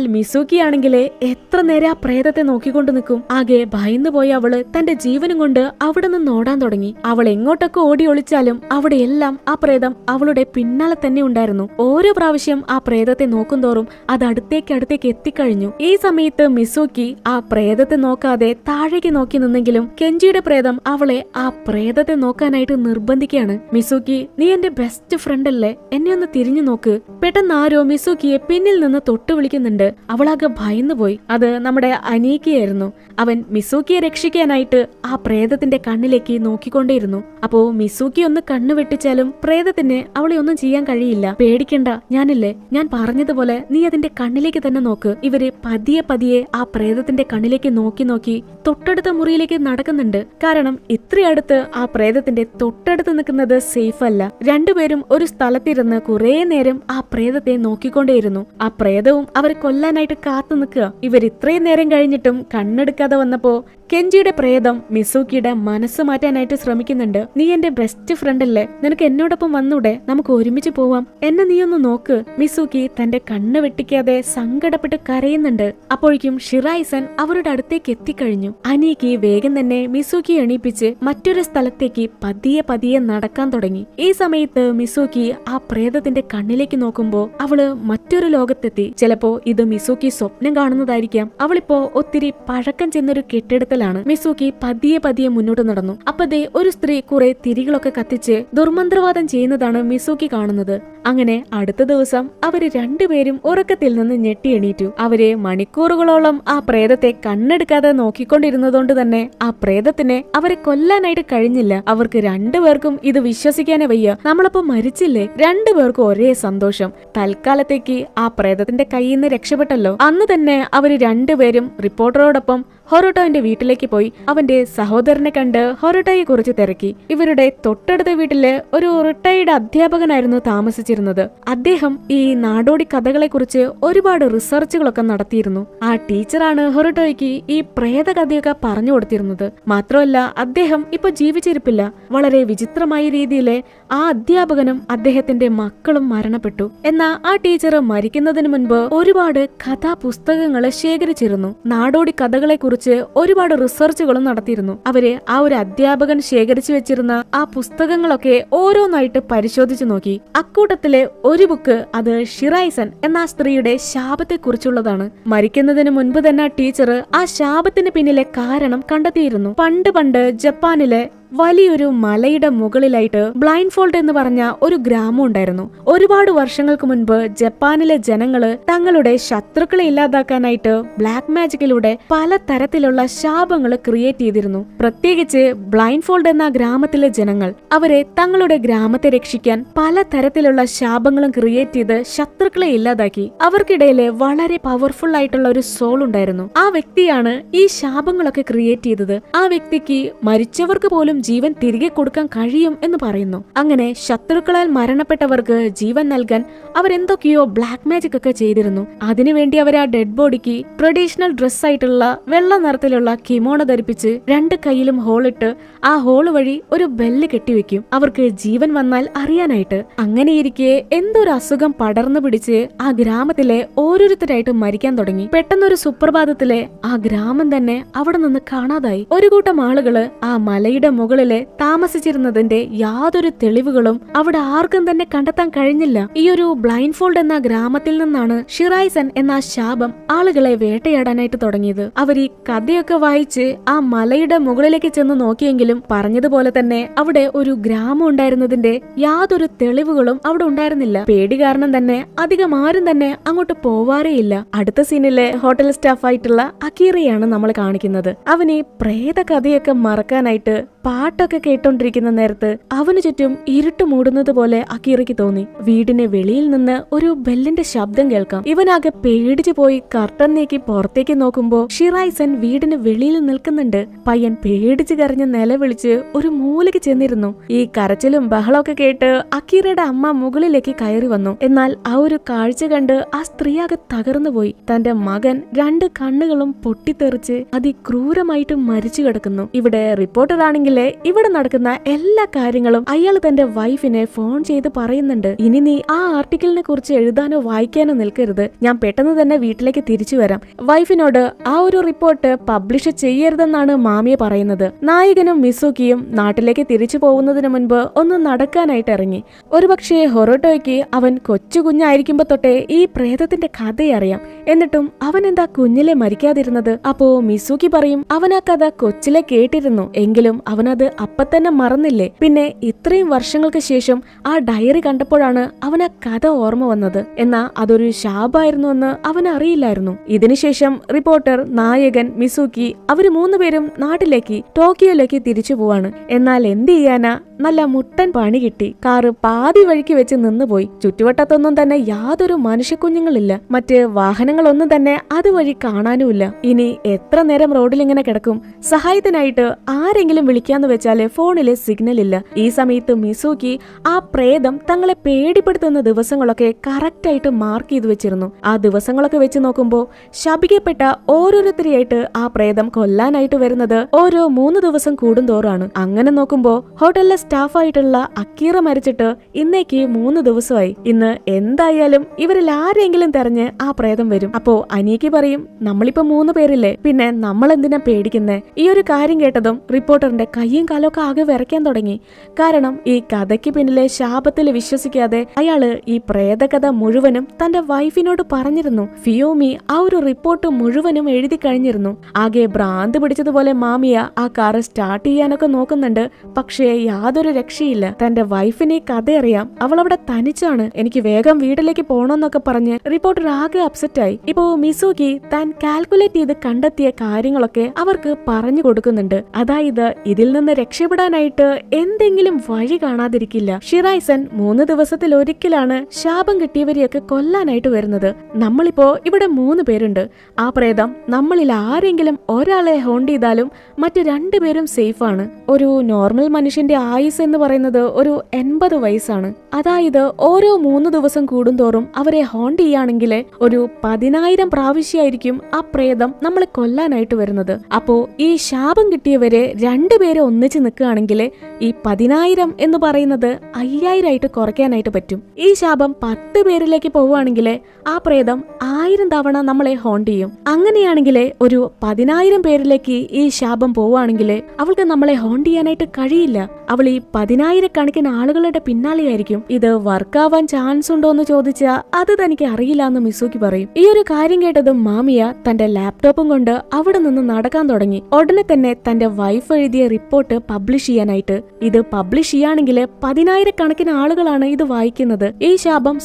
ആണെങ്കിലേ എത്ര നേരം ആ പ്രേതത്തെ നോക്കിക്കൊണ്ട് നിൽക്കും ആകെ ഭയന്നുപോയ അവള് തന്റെ ജീവനും കൊണ്ട് അവിടെ നിന്ന് ഓടാൻ തുടങ്ങി അവൾ എങ്ങോട്ടൊക്കെ ഓടി ഒളിച്ചാലും അവിടെയെല്ലാം ആ പ്രേതം അവളുടെ പിന്നാലെ തന്നെ ഉണ്ടായിരുന്നു ഓരോ പ്രാവശ്യം ആ പ്രേതത്തെ നോക്കും തോറും അത് അടുത്തേക്ക് അടുത്തേക്ക് എത്തിക്കഴിഞ്ഞു ഈ സമയത്ത് മിസൂക്കി ആ പ്രേതത്തെ നോക്കാതെ താഴേക്ക് നോക്കി നിന്നെങ്കിലും കെഞ്ചിയുടെ പ്രേതം അവളെ ആ പ്രേതത്തെ നോക്കാനായിട്ട് നിർബന്ധിക്കുകയാണ് മിസൂക്കി നീ എന്റെ ബെസ്റ്റ് ഫ്രണ്ട് അല്ലേ എന്നെ ഒന്ന് തിരിഞ്ഞു നോക്ക് പെട്ടെന്ന് ആരോ മിസൂക്കിയെ പിന്നിൽ നിന്ന് തൊട്ടു കാണിക്കുന്നുണ്ട് അവളാകെ ഭയന്നുപോയി അത് നമ്മുടെ അനീക്കയായിരുന്നു അവൻ മിസൂക്കിയെ രക്ഷിക്കാനായിട്ട് ആ പ്രേതത്തിന്റെ കണ്ണിലേക്ക് നോക്കിക്കൊണ്ടേയിരുന്നു അപ്പോ മിസൂക്കി ഒന്ന് കണ്ണു വെട്ടിച്ചാലും പ്രേതത്തിന് അവളെ ഒന്നും ചെയ്യാൻ കഴിയില്ല പേടിക്കണ്ട ഞാനില്ലേ ഞാൻ പറഞ്ഞതുപോലെ നീ അതിന്റെ കണ്ണിലേക്ക് തന്നെ നോക്ക് ഇവര് പതിയെ പതിയെ ആ പ്രേതത്തിന്റെ കണ്ണിലേക്ക് നോക്കി നോക്കി തൊട്ടടുത്ത മുറിയിലേക്ക് നടക്കുന്നുണ്ട് കാരണം ഇത്രയടുത്ത് ആ പ്രേതത്തിന്റെ തൊട്ടടുത്ത് നിൽക്കുന്നത് സേഫ് അല്ല രണ്ടുപേരും ഒരു സ്ഥലത്തിരുന്ന് കുറെ നേരം ആ പ്രേതത്തെ നോക്കിക്കൊണ്ടേയിരുന്നു ആ പ്രേതവും അവൻ അവരെ കൊല്ലാനായിട്ട് കാത്തു നിൽക്കുക ഇവർ ഇത്രയും നേരം കഴിഞ്ഞിട്ടും കണ്ണെടുക്കാതെ വന്നപ്പോൾ കെഞ്ചിയുടെ പ്രേതം മിസൂക്കിയുടെ മനസ്സ് മാറ്റാനായിട്ട് ശ്രമിക്കുന്നുണ്ട് നീ എന്റെ ബെസ്റ്റ് ഫ്രണ്ട് അല്ലേ നിനക്ക് എന്നോടൊപ്പം വന്നൂടെ നമുക്ക് ഒരുമിച്ച് പോവാം എന്നെ നീ ഒന്ന് നോക്ക് മിസൂക്കി തന്റെ കണ്ണ് വെട്ടിക്കാതെ സങ്കടപ്പെട്ട് കരയുന്നുണ്ട് അപ്പോഴേക്കും ഷിറായിസൻ അവരുടെ അടുത്തേക്ക് എത്തിക്കഴിഞ്ഞു അനിയക്ക് വേഗം തന്നെ മിസൂക്കി എണീപ്പിച്ച് മറ്റൊരു സ്ഥലത്തേക്ക് പതിയെ പതിയെ നടക്കാൻ തുടങ്ങി ഈ സമയത്ത് മിസൂക്കി ആ പ്രേതത്തിന്റെ കണ്ണിലേക്ക് നോക്കുമ്പോൾ അവള് മറ്റൊരു ലോകത്തെത്തി ചിലപ്പോ ഇത് മിസൂക്കി സ്വപ്നം കാണുന്നതായിരിക്കാം അവളിപ്പോ ഒത്തിരി പഴക്കം ചെന്നൊരു കെട്ടിടത്തിൽ പശ്ചാത്തലത്തിലാണ് മിസൂക്കി പതിയെ പതിയെ മുന്നോട്ട് നടന്നു അപ്പതേ ഒരു സ്ത്രീ കുറെ തിരികളൊക്കെ കത്തിച്ച് ദുർമന്ത്രവാദം ചെയ്യുന്നതാണ് മിസൂക്കി കാണുന്നത് അങ്ങനെ അടുത്ത ദിവസം അവര് രണ്ടുപേരും ഉറക്കത്തിൽ നിന്ന് ഞെട്ടിയെണീറ്റു അവരെ മണിക്കൂറുകളോളം ആ പ്രേതത്തെ കണ്ണെടുക്കാതെ നോക്കിക്കൊണ്ടിരുന്നതുകൊണ്ട് തന്നെ ആ പ്രേതത്തിനെ അവരെ കൊല്ലാനായിട്ട് കഴിഞ്ഞില്ല അവർക്ക് രണ്ടുപേർക്കും ഇത് വിശ്വസിക്കാനേ വയ്യ നമ്മളപ്പോ മരിച്ചില്ലേ രണ്ടുപേർക്കും ഒരേ സന്തോഷം തൽക്കാലത്തേക്ക് ആ പ്രേതത്തിന്റെ കയ്യിൽ നിന്ന് രക്ഷപ്പെട്ടല്ലോ അന്ന് തന്നെ അവര് രണ്ടുപേരും റിപ്പോർട്ടറോടൊപ്പം ഹൊറോട്ടോന്റെ വീട്ടിലേക്ക് പോയി അവന്റെ സഹോദരനെ കണ്ട് ഹൊറോട്ടോയെ കുറിച്ച് തിരക്കി ഇവരുടെ തൊട്ടടുത്ത വീട്ടില് ഒരു റിട്ടയർഡ് അധ്യാപകനായിരുന്നു താമസിച്ചിരുന്നത് അദ്ദേഹം ഈ നാടോടി കഥകളെ കുറിച്ച് ഒരുപാട് റിസർച്ചുകളൊക്കെ നടത്തിയിരുന്നു ആ ടീച്ചറാണ് ഹൊറോട്ടോയ്ക്ക് ഈ പ്രേത കഥയൊക്കെ പറഞ്ഞു കൊടുത്തിരുന്നത് മാത്രമല്ല അദ്ദേഹം ഇപ്പൊ ജീവിച്ചിരിപ്പില്ല വളരെ വിചിത്രമായ രീതിയിലെ ആ അധ്യാപകനും അദ്ദേഹത്തിന്റെ മക്കളും മരണപ്പെട്ടു എന്നാൽ ആ ടീച്ചർ മരിക്കുന്നതിന് മുൻപ് ഒരുപാട് കഥാപുസ്തകങ്ങൾ ശേഖരിച്ചിരുന്നു നാടോടി കഥകളെ കുറിച്ച് ഒരുപാട് റിസർച്ചുകളും നടത്തിയിരുന്നു അവര് ആ ഒരു അധ്യാപകൻ ശേഖരിച്ചു വെച്ചിരുന്ന ആ പുസ്തകങ്ങളൊക്കെ ഓരോന്നായിട്ട് പരിശോധിച്ചു നോക്കി അക്കൂട്ടത്തിലെ ഒരു ബുക്ക് അത് ഷിറൈസൻ എന്ന സ്ത്രീയുടെ ശാപത്തെക്കുറിച്ചുള്ളതാണ് മരിക്കുന്നതിന് മുൻപ് തന്നെ ടീച്ചർ ആ ശാപത്തിന് പിന്നിലെ കാരണം കണ്ടെത്തിയിരുന്നു പണ്ട് പണ്ട് ജപ്പാനിലെ വലിയൊരു മലയുടെ മുകളിലായിട്ട് ബ്ലൈൻഡ് ഫോൾഡ് എന്ന് പറഞ്ഞ ഒരു ഗ്രാമം ഉണ്ടായിരുന്നു ഒരുപാട് വർഷങ്ങൾക്ക് മുൻപ് ജപ്പാനിലെ ജനങ്ങള് തങ്ങളുടെ ശത്രുക്കളെ ഇല്ലാതാക്കാനായിട്ട് ബ്ലാക്ക് മാജിക്കിലൂടെ പല തരത്തിലുള്ള ശാപങ്ങൾ ക്രിയേറ്റ് ചെയ്തിരുന്നു പ്രത്യേകിച്ച് ബ്ലൈൻഡ് ഫോൾഡ് എന്ന ഗ്രാമത്തിലെ ജനങ്ങൾ അവരെ തങ്ങളുടെ ഗ്രാമത്തെ രക്ഷിക്കാൻ പല തരത്തിലുള്ള ശാപങ്ങളും ക്രിയേറ്റ് ചെയ്ത് ശത്രുക്കളെ ഇല്ലാതാക്കി അവർക്കിടയിലെ വളരെ പവർഫുൾ ആയിട്ടുള്ള ഒരു സോൾ ഉണ്ടായിരുന്നു ആ വ്യക്തിയാണ് ഈ ശാപങ്ങളൊക്കെ ക്രിയേറ്റ് ചെയ്തത് ആ വ്യക്തിക്ക് മരിച്ചവർക്ക് പോലും പോലും ജീവൻ തിരികെ കൊടുക്കാൻ കഴിയും എന്ന് പറയുന്നു അങ്ങനെ ശത്രുക്കളാൽ മരണപ്പെട്ടവർക്ക് ജീവൻ നൽകാൻ അവരെന്തൊക്കെയോ ബ്ലാക്ക് മാജിക് ഒക്കെ ചെയ്തിരുന്നു അതിനുവേണ്ടി അവർ ആ ഡെഡ് ബോഡിക്ക് ട്രഡീഷണൽ ഡ്രസ്സായിട്ടുള്ള വെള്ള നിറത്തിലുള്ള കിമോണ ധരിപ്പിച്ച് രണ്ട് കൈയിലും ഹോളിട്ട് ആ ഹോൾ വഴി ഒരു ബെല്ല് കെട്ടിവെക്കും അവർക്ക് ജീവൻ വന്നാൽ അറിയാനായിട്ട് അങ്ങനെയിരിക്കെ എന്തൊരു അസുഖം പടർന്നു പിടിച്ച് ആ ഗ്രാമത്തിലെ ഓരോരുത്തരായിട്ട് മരിക്കാൻ തുടങ്ങി പെട്ടെന്നൊരു സുപ്രഭാതത്തിലെ ആ ഗ്രാമം തന്നെ അവിടെ നിന്ന് കാണാതായി ഒരു കൂട്ടം ആളുകള് ആ മലയുടെ മുകളില് താമസിച്ചിരുന്നതിന്റെ യാതൊരു തെളിവുകളും അവിടെ ആർക്കും തന്നെ കണ്ടെത്താൻ കഴിഞ്ഞില്ല ഈ ഒരു ബ്ലൈൻഡ് ഫോൾഡ് എന്ന ഗ്രാമത്തിൽ നിന്നാണ് ഷിറായ്സൻ എന്ന ശാപം ആളുകളെ വേട്ടയാടാനായിട്ട് തുടങ്ങിയത് അവർ ഈ കഥയൊക്കെ വായിച്ച് ആ മലയുടെ മുകളിലേക്ക് ചെന്ന് നോക്കിയെങ്കിലും പറഞ്ഞതുപോലെ തന്നെ അവിടെ ഒരു ഗ്രാമം ഉണ്ടായിരുന്നതിന്റെ യാതൊരു തെളിവുകളും അവിടെ ഉണ്ടായിരുന്നില്ല പേടി കാരണം തന്നെ അധികം ആരും തന്നെ അങ്ങോട്ട് പോവാറേയില്ല അടുത്ത സീനിലെ ഹോട്ടൽ സ്റ്റാഫായിട്ടുള്ള അക്കീറയാണ് നമ്മൾ കാണിക്കുന്നത് അവന് പ്രേത കഥയൊക്കെ മറക്കാനായിട്ട് പാട്ടൊക്കെ കേട്ടോണ്ടിരിക്കുന്ന നേരത്ത് അവനു ചുറ്റും ഇരുട്ട് മൂടുന്നത് പോലെ അക്കീറയ്ക്ക് തോന്നി വീടിന് വെളിയിൽ നിന്ന് ഒരു ബെല്ലിന്റെ ശബ്ദം കേൾക്കാം ഇവനാകെ പേടിച്ചു പോയി കർട്ടൻ നീക്കി പുറത്തേക്ക് നോക്കുമ്പോ ഷിറൈസൻ വീടിന് വെളിയിൽ നിൽക്കുന്നുണ്ട് പയ്യൻ പേടിച്ചു കരഞ്ഞ് നിലവിളിച്ച് ഒരു മൂലയ്ക്ക് ചെന്നിരുന്നു ഈ കരച്ചിലും ബഹളമൊക്കെ കേട്ട് അക്കീറയുടെ അമ്മ മുകളിലേക്ക് കയറി വന്നു എന്നാൽ ആ ഒരു കാഴ്ച കണ്ട് ആ സ്ത്രീയാകെ തകർന്നുപോയി തന്റെ മകൻ രണ്ട് കണ്ണുകളും പൊട്ടിത്തെറിച്ച് അതിക്രൂരമായിട്ട് മരിച്ചു കിടക്കുന്നു ഇവിടെ റിപ്പോർട്ടറാണെങ്കിൽ ഇന്നലെ ഇവിടെ നടക്കുന്ന എല്ലാ കാര്യങ്ങളും അയാൾ തന്റെ വൈഫിനെ ഫോൺ ചെയ്ത് പറയുന്നുണ്ട് ഇനി നീ ആ ആർട്ടിക്കിളിനെ കുറിച്ച് എഴുതാനോ വായിക്കാനോ നിൽക്കരുത് ഞാൻ പെട്ടെന്ന് തന്നെ വീട്ടിലേക്ക് തിരിച്ചു വരാം വൈഫിനോട് ആ ഒരു റിപ്പോർട്ട് പബ്ലിഷ് ചെയ്യരുതെന്നാണ് മാമിയെ പറയുന്നത് നായകനും മിസുക്കിയും നാട്ടിലേക്ക് തിരിച്ചു പോകുന്നതിന് മുൻപ് ഒന്ന് നടക്കാനായിട്ട് ഇറങ്ങി ഒരുപക്ഷെ ഹൊറോട്ടോയ്ക്ക് അവൻ കൊച്ചു കുഞ്ഞായിരിക്കുമ്പോ തൊട്ടേ ഈ പ്രേതത്തിന്റെ കഥയറിയാം എന്നിട്ടും അവൻ എന്താ കുഞ്ഞിലെ മരിക്കാതിരുന്നത് അപ്പോ മിസുക്കി പറയും അവൻ ആ കഥ കൊച്ചിലെ കേട്ടിരുന്നു എങ്കിലും അവൻ അവനത് അപ്പത്തന്നെ മറന്നില്ലേ പിന്നെ ഇത്രയും വർഷങ്ങൾക്ക് ശേഷം ആ ഡയറി കണ്ടപ്പോഴാണ് അവൻ ആ കഥ ഓർമ്മ വന്നത് എന്നാ അതൊരു ശാപായിരുന്നു എന്ന് അവൻ അറിയില്ലായിരുന്നു ഇതിനുശേഷം റിപ്പോർട്ടർ നായകൻ മിസൂക്കി അവര് മൂന്നുപേരും നാട്ടിലേക്ക് ടോക്കിയോയിലേക്ക് തിരിച്ചു പോവാണ് എന്നാൽ എന്ത് ചെയ്യാനാ നല്ല മുട്ടൻ പണി കിട്ടി കാറ് പാതി വഴിക്ക് വെച്ച് നിന്നുപോയി ചുറ്റുവട്ടത്തൊന്നും തന്നെ യാതൊരു മനുഷ്യക്കുഞ്ഞുങ്ങളില്ല മറ്റ് വാഹനങ്ങളൊന്നും തന്നെ അതുവഴി കാണാനുമില്ല ഇനി എത്ര നേരം റോഡിൽ ഇങ്ങനെ കിടക്കും സഹായത്തിനായിട്ട് ആരെങ്കിലും വിളിക്കാന്ന് വെച്ചാല് ഫോണിലെ സിഗ്നൽ ഇല്ല ഈ സമയത്ത് മിസൂക്കി ആ പ്രേതം തങ്ങളെ പേടിപ്പെടുത്തുന്ന ദിവസങ്ങളൊക്കെ കറക്റ്റായിട്ട് ആയിട്ട് മാർക്ക് ചെയ്തു വെച്ചിരുന്നു ആ ദിവസങ്ങളൊക്കെ വെച്ച് നോക്കുമ്പോൾ ശപിക്കപ്പെട്ട ഓരോരുത്തരെയായിട്ട് ആ പ്രേതം കൊല്ലാനായിട്ട് വരുന്നത് ഓരോ മൂന്ന് ദിവസം കൂടുന്തോറാണ് അങ്ങനെ നോക്കുമ്പോൾ ഹോട്ടലിലെ സ്റ്റാഫായിട്ടുള്ള അക്കീറ മരിച്ചിട്ട് ഇന്നേക്ക് മൂന്ന് ദിവസമായി ഇന്ന് എന്തായാലും ഇവരിൽ ആരെങ്കിലും തെരഞ്ഞ് ആ പ്രേതം വരും അപ്പോ അനിയക്ക് പറയും നമ്മളിപ്പോ മൂന്ന് പേരില്ലേ പിന്നെ നമ്മൾ എന്തിനാ പേടിക്കുന്നേ ഈ ഒരു കാര്യം കേട്ടതും റിപ്പോർട്ടറിന്റെ കൈയും കാലൊക്കെ ആകെ വരയ്ക്കാൻ തുടങ്ങി കാരണം ഈ കഥയ്ക്ക് പിന്നിലെ ശാപത്തിൽ വിശ്വസിക്കാതെ അയാള് ഈ പ്രേതകഥ മുഴുവനും തന്റെ വൈഫിനോട് പറഞ്ഞിരുന്നു ഫിയോമി ആ ഒരു റിപ്പോർട്ട് മുഴുവനും എഴുതി കഴിഞ്ഞിരുന്നു ആകെ ഭ്രാന്ത് പിടിച്ചതുപോലെ മാമിയ ആ കാർ സ്റ്റാർട്ട് ചെയ്യാനൊക്കെ നോക്കുന്നുണ്ട് പക്ഷേ യാതൊരു യാതൊരു രക്ഷയില്ല തന്റെ വൈഫിനെ കഥയറിയാം അവൾ അവിടെ തനിച്ചാണ് എനിക്ക് വേഗം വീട്ടിലേക്ക് പോകണമെന്നൊക്കെ പറഞ്ഞ് റിപ്പോർട്ടർ ആകെ ആയി ഇപ്പോ മിസൂക്കി താൻ കാൽക്കുലേറ്റ് ചെയ്ത് കണ്ടെത്തിയ കാര്യങ്ങളൊക്കെ അവർക്ക് പറഞ്ഞു കൊടുക്കുന്നുണ്ട് അതായത് ഇതിൽ നിന്ന് രക്ഷപ്പെടാനായിട്ട് എന്തെങ്കിലും വഴി കാണാതിരിക്കില്ല ഷിറൈസൻ മൂന്ന് ദിവസത്തിൽ ഒരിക്കലാണ് ശാപം കിട്ടിയവരെയൊക്കെ കൊല്ലാനായിട്ട് വരുന്നത് നമ്മളിപ്പോ ഇവിടെ മൂന്ന് പേരുണ്ട് ആ പ്രേതം നമ്മളിൽ ആരെങ്കിലും ഒരാളെ ഹോണ്ട് ചെയ്താലും മറ്റു രണ്ടുപേരും സേഫാണ് ഒരു നോർമൽ മനുഷ്യന്റെ ആയുധം വയസ്സ് എന്ന് പറയുന്നത് ഒരു എൺപത് വയസ്സാണ് അതായത് ഓരോ മൂന്ന് ദിവസം കൂടുന്തോറും അവരെ ഹോണ്ട് ചെയ്യുകയാണെങ്കിൽ ഒരു പതിനായിരം പ്രാവശ്യമായിരിക്കും ആ പ്രേതം നമ്മളെ കൊല്ലാനായിട്ട് വരുന്നത് അപ്പോ ഈ ശാപം കിട്ടിയവരെ രണ്ടുപേരെ ഒന്നിച്ച് നിൽക്കുകയാണെങ്കിൽ ഈ പതിനായിരം എന്ന് പറയുന്നത് അയ്യായിരമായിട്ട് കുറയ്ക്കാനായിട്ട് പറ്റും ഈ ശാപം പത്ത് പേരിലേക്ക് പോവുകയാണെങ്കിൽ ആ പ്രേതം ആയിരം തവണ നമ്മളെ ഹോണ്ട് ചെയ്യും അങ്ങനെയാണെങ്കിൽ ഒരു പതിനായിരം പേരിലേക്ക് ഈ ശാപം പോവുകയാണെങ്കിൽ അവൾക്ക് നമ്മളെ ഹോണ്ട് ചെയ്യാനായിട്ട് കഴിയില്ല അവൾ ഈ പതിനായിരക്കണക്കിന് ആളുകളുടെ പിന്നാലെയായിരിക്കും ഇത് വർക്കാവാൻ ചാൻസ് ഉണ്ടോ എന്ന് ചോദിച്ച അത് തനിക്ക് അറിയില്ല എന്ന് മിസൂക്കി പറയും ഈ ഒരു കാര്യം കേട്ടതും മാമിയ തന്റെ ലാപ്ടോപ്പും കൊണ്ട് അവിടെ നിന്ന് നടക്കാൻ തുടങ്ങി ഉടനെ തന്നെ തന്റെ വൈഫ് എഴുതിയ റിപ്പോർട്ട് പബ്ലിഷ് ചെയ്യാനായിട്ട് ഇത് പബ്ലിഷ് ചെയ്യാണെങ്കിൽ പതിനായിരക്കണക്കിന് ആളുകളാണ് ഇത് വായിക്കുന്നത് ഈ ശാപം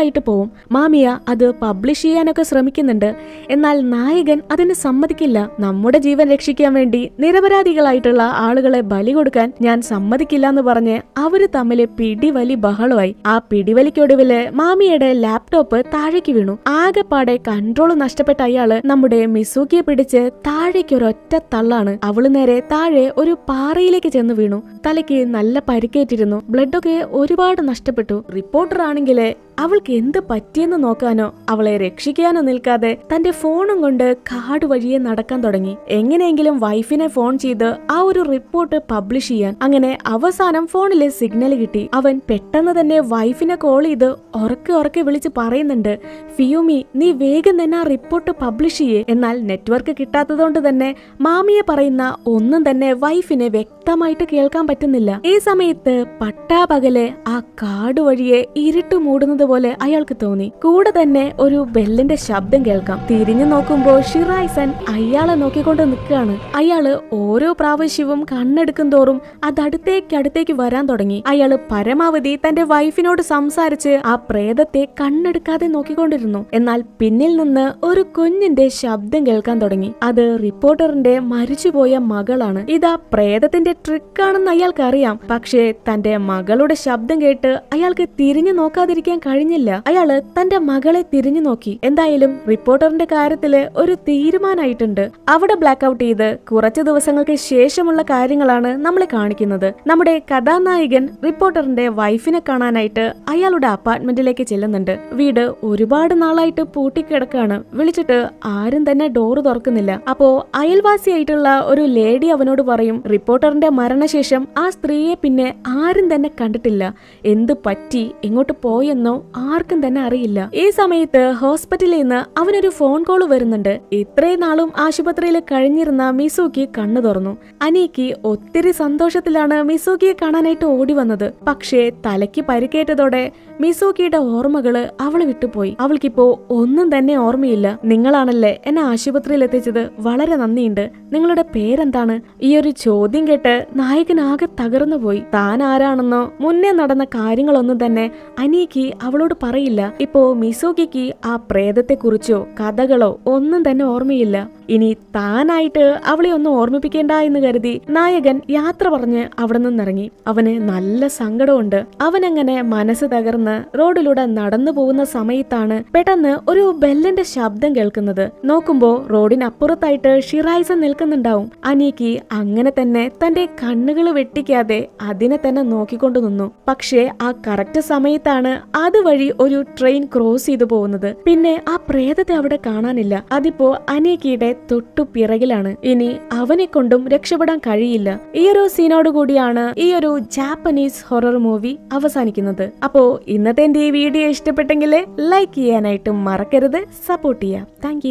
ആയിട്ട് പോവും മാമിയ അത് പബ്ലിഷ് ചെയ്യാനൊക്കെ ശ്രമിക്കുന്നുണ്ട് എന്നാൽ നായകൻ അതിന് സമ്മതിക്കില്ല നമ്മുടെ ജീവൻ രക്ഷിക്കാൻ വേണ്ടി നിരപരാധികളായിട്ടുള്ള ആളുകളെ ബലി കൊടുക്കാൻ ഞാൻ സമ്മതിക്കില്ല ഇല്ല എന്ന് പറഞ്ഞ് അവര് തമ്മിൽ പിടിവലി ബഹളമായി ആ പിടിവലിക്കൊടുവില് മാമിയുടെ ലാപ്ടോപ്പ് താഴേക്ക് വീണു ആകെപ്പാടെ കൺട്രോൾ നഷ്ടപ്പെട്ട അയാള് നമ്മുടെ മിസൂക്കിയെ പിടിച്ച് താഴേക്ക് ഒരൊറ്റ തള്ളാണ് അവള് നേരെ താഴെ ഒരു പാറയിലേക്ക് ചെന്ന് വീണു തലയ്ക്ക് നല്ല പരിക്കേറ്റിരുന്നു ബ്ലഡൊക്കെ ഒരുപാട് നഷ്ടപ്പെട്ടു റിപ്പോർട്ടർ ആണെങ്കിൽ അവൾക്ക് എന്ത് പറ്റിയെന്ന് നോക്കാനോ അവളെ രക്ഷിക്കാനോ നിൽക്കാതെ തന്റെ ഫോണും കൊണ്ട് കാട് വഴിയെ നടക്കാൻ തുടങ്ങി എങ്ങനെയെങ്കിലും വൈഫിനെ ഫോൺ ചെയ്ത് ആ ഒരു റിപ്പോർട്ട് പബ്ലിഷ് ചെയ്യാൻ അങ്ങനെ അവസാനം ഫോണിലെ സിഗ്നൽ കിട്ടി അവൻ പെട്ടെന്ന് തന്നെ വൈഫിനെ കോൾ ചെയ്ത് ഉറക്കെ ഉറക്കെ വിളിച്ച് പറയുന്നുണ്ട് ഫിയോമി നീ വേഗം തന്നെ ആ റിപ്പോർട്ട് പബ്ലിഷ് ചെയ്യേ എന്നാൽ നെറ്റ്വർക്ക് കിട്ടാത്തതുകൊണ്ട് തന്നെ മാമിയെ പറയുന്ന ഒന്നും തന്നെ വൈഫിനെ വ്യക്തമായിട്ട് കേൾക്കാൻ പറ്റുന്നില്ല ഈ സമയത്ത് പട്ടാപകലെ ആ കാട് വഴിയെ ഇരുട്ട് മൂടുന്നത് പോലെ അയാൾക്ക് തോന്നി കൂടെ തന്നെ ഒരു ബെല്ലിന്റെ ശബ്ദം കേൾക്കാം തിരിഞ്ഞു നോക്കുമ്പോൾ ഷിറായ്സൻ അയാളെ നോക്കിക്കൊണ്ട് നിൽക്കുകയാണ് അയാള് ഓരോ പ്രാവശ്യവും കണ്ണെടുക്കും തോറും അതടുത്തേക്കടുത്തേക്ക് വരാൻ തുടങ്ങി അയാള് പരമാവധി തന്റെ വൈഫിനോട് സംസാരിച്ച് ആ പ്രേതത്തെ കണ്ണെടുക്കാതെ നോക്കിക്കൊണ്ടിരുന്നു എന്നാൽ പിന്നിൽ നിന്ന് ഒരു കുഞ്ഞിന്റെ ശബ്ദം കേൾക്കാൻ തുടങ്ങി അത് റിപ്പോർട്ടറിന്റെ മരിച്ചുപോയ മകളാണ് ഇതാ പ്രേതത്തിന്റെ ട്രിക്കാണെന്ന് അയാൾക്കറിയാം പക്ഷേ തന്റെ മകളുടെ ശബ്ദം കേട്ട് അയാൾക്ക് തിരിഞ്ഞു നോക്കാതിരിക്കാൻ കഴിയും കഴിഞ്ഞില്ല അയാള് തന്റെ മകളെ തിരിഞ്ഞു നോക്കി എന്തായാലും റിപ്പോർട്ടറിന്റെ കാര്യത്തില് ഒരു തീരുമാനമായിട്ടുണ്ട് അവിടെ ബ്ലാക്ക് ഔട്ട് ചെയ്ത് കുറച്ച് ദിവസങ്ങൾക്ക് ശേഷമുള്ള കാര്യങ്ങളാണ് നമ്മളെ കാണിക്കുന്നത് നമ്മുടെ കഥാനായകൻ റിപ്പോർട്ടറിന്റെ വൈഫിനെ കാണാനായിട്ട് അയാളുടെ അപ്പാർട്ട്മെന്റിലേക്ക് ചെല്ലുന്നുണ്ട് വീട് ഒരുപാട് നാളായിട്ട് പൂട്ടിക്കിടക്കാണ് വിളിച്ചിട്ട് ആരും തന്നെ ഡോറ് തുറക്കുന്നില്ല അപ്പോ അയൽവാസിയായിട്ടുള്ള ഒരു ലേഡി അവനോട് പറയും റിപ്പോർട്ടറിന്റെ മരണശേഷം ആ സ്ത്രീയെ പിന്നെ ആരും തന്നെ കണ്ടിട്ടില്ല എന്ത് പറ്റി എങ്ങോട്ട് പോയെന്നോ ആർക്കും തന്നെ അറിയില്ല ഈ സമയത്ത് ഹോസ്പിറ്റലിൽ നിന്ന് അവനൊരു ഫോൺ കോൾ വരുന്നുണ്ട് ഇത്രയും നാളും ആശുപത്രിയിൽ കഴിഞ്ഞിരുന്ന മിസൂക്കി കണ്ണു തുറന്നു അനീക്ക് ഒത്തിരി സന്തോഷത്തിലാണ് മിസൂക്കിയെ കാണാനായിട്ട് ഓടി വന്നത് പക്ഷേ തലയ്ക്ക് പരിക്കേറ്റതോടെ മിസൂക്കിയുടെ ഓർമ്മകള് അവളെ വിട്ടുപോയി അവൾക്കിപ്പോ ഒന്നും തന്നെ ഓർമ്മയില്ല നിങ്ങളാണല്ലേ എന്നെ ആശുപത്രിയിൽ എത്തിച്ചത് വളരെ നന്ദിയുണ്ട് നിങ്ങളുടെ പേരെന്താണ് ഈ ഒരു ചോദ്യം കേട്ട് നായകനാകെ പോയി താൻ ആരാണെന്നോ മുന്നേ നടന്ന കാര്യങ്ങളൊന്നും തന്നെ അനീക്ക് അവളോട് പറയില്ല ഇപ്പോ മിസോകിക്ക് ആ പ്രേതത്തെക്കുറിച്ചോ കഥകളോ ഒന്നും തന്നെ ഓർമ്മയില്ല ഇനി താനായിട്ട് അവളെ ഒന്ന് ഓർമ്മിപ്പിക്കേണ്ട എന്ന് കരുതി നായകൻ യാത്ര പറഞ്ഞ് അവിടെ നിന്നിറങ്ങി അവന് നല്ല സങ്കടമുണ്ട് അവനങ്ങനെ മനസ്സ് തകർന്ന് റോഡിലൂടെ നടന്നു പോകുന്ന സമയത്താണ് പെട്ടെന്ന് ഒരു ബെല്ലിന്റെ ശബ്ദം കേൾക്കുന്നത് നോക്കുമ്പോ റോഡിനപ്പുറത്തായിട്ട് ഷിറായിസൻ നിൽക്കുന്നുണ്ടാവും അനീക്ക് അങ്ങനെ തന്നെ തന്റെ കണ്ണുകൾ വെട്ടിക്കാതെ അതിനെ തന്നെ നോക്കിക്കൊണ്ടു നിന്നു പക്ഷേ ആ കറക്റ്റ് സമയത്താണ് അതുവഴി ഒരു ട്രെയിൻ ക്രോസ് ചെയ്തു പോകുന്നത് പിന്നെ ആ പ്രേതത്തെ അവിടെ കാണാനില്ല അതിപ്പോ അനീക്കിയുടെ തൊട്ടു പിറകിലാണ് ഇനി അവനെ കൊണ്ടും രക്ഷപ്പെടാൻ കഴിയില്ല ഈ ഒരു സീനോട് കൂടിയാണ് ഈ ഒരു ജാപ്പനീസ് ഹൊറർ മൂവി അവസാനിക്കുന്നത് അപ്പോ ഇന്നത്തെ എന്റെ ഈ വീഡിയോ ഇഷ്ടപ്പെട്ടെങ്കിൽ ലൈക്ക് ചെയ്യാനായിട്ട് മറക്കരുത് സപ്പോർട്ട് ചെയ്യാം താങ്ക്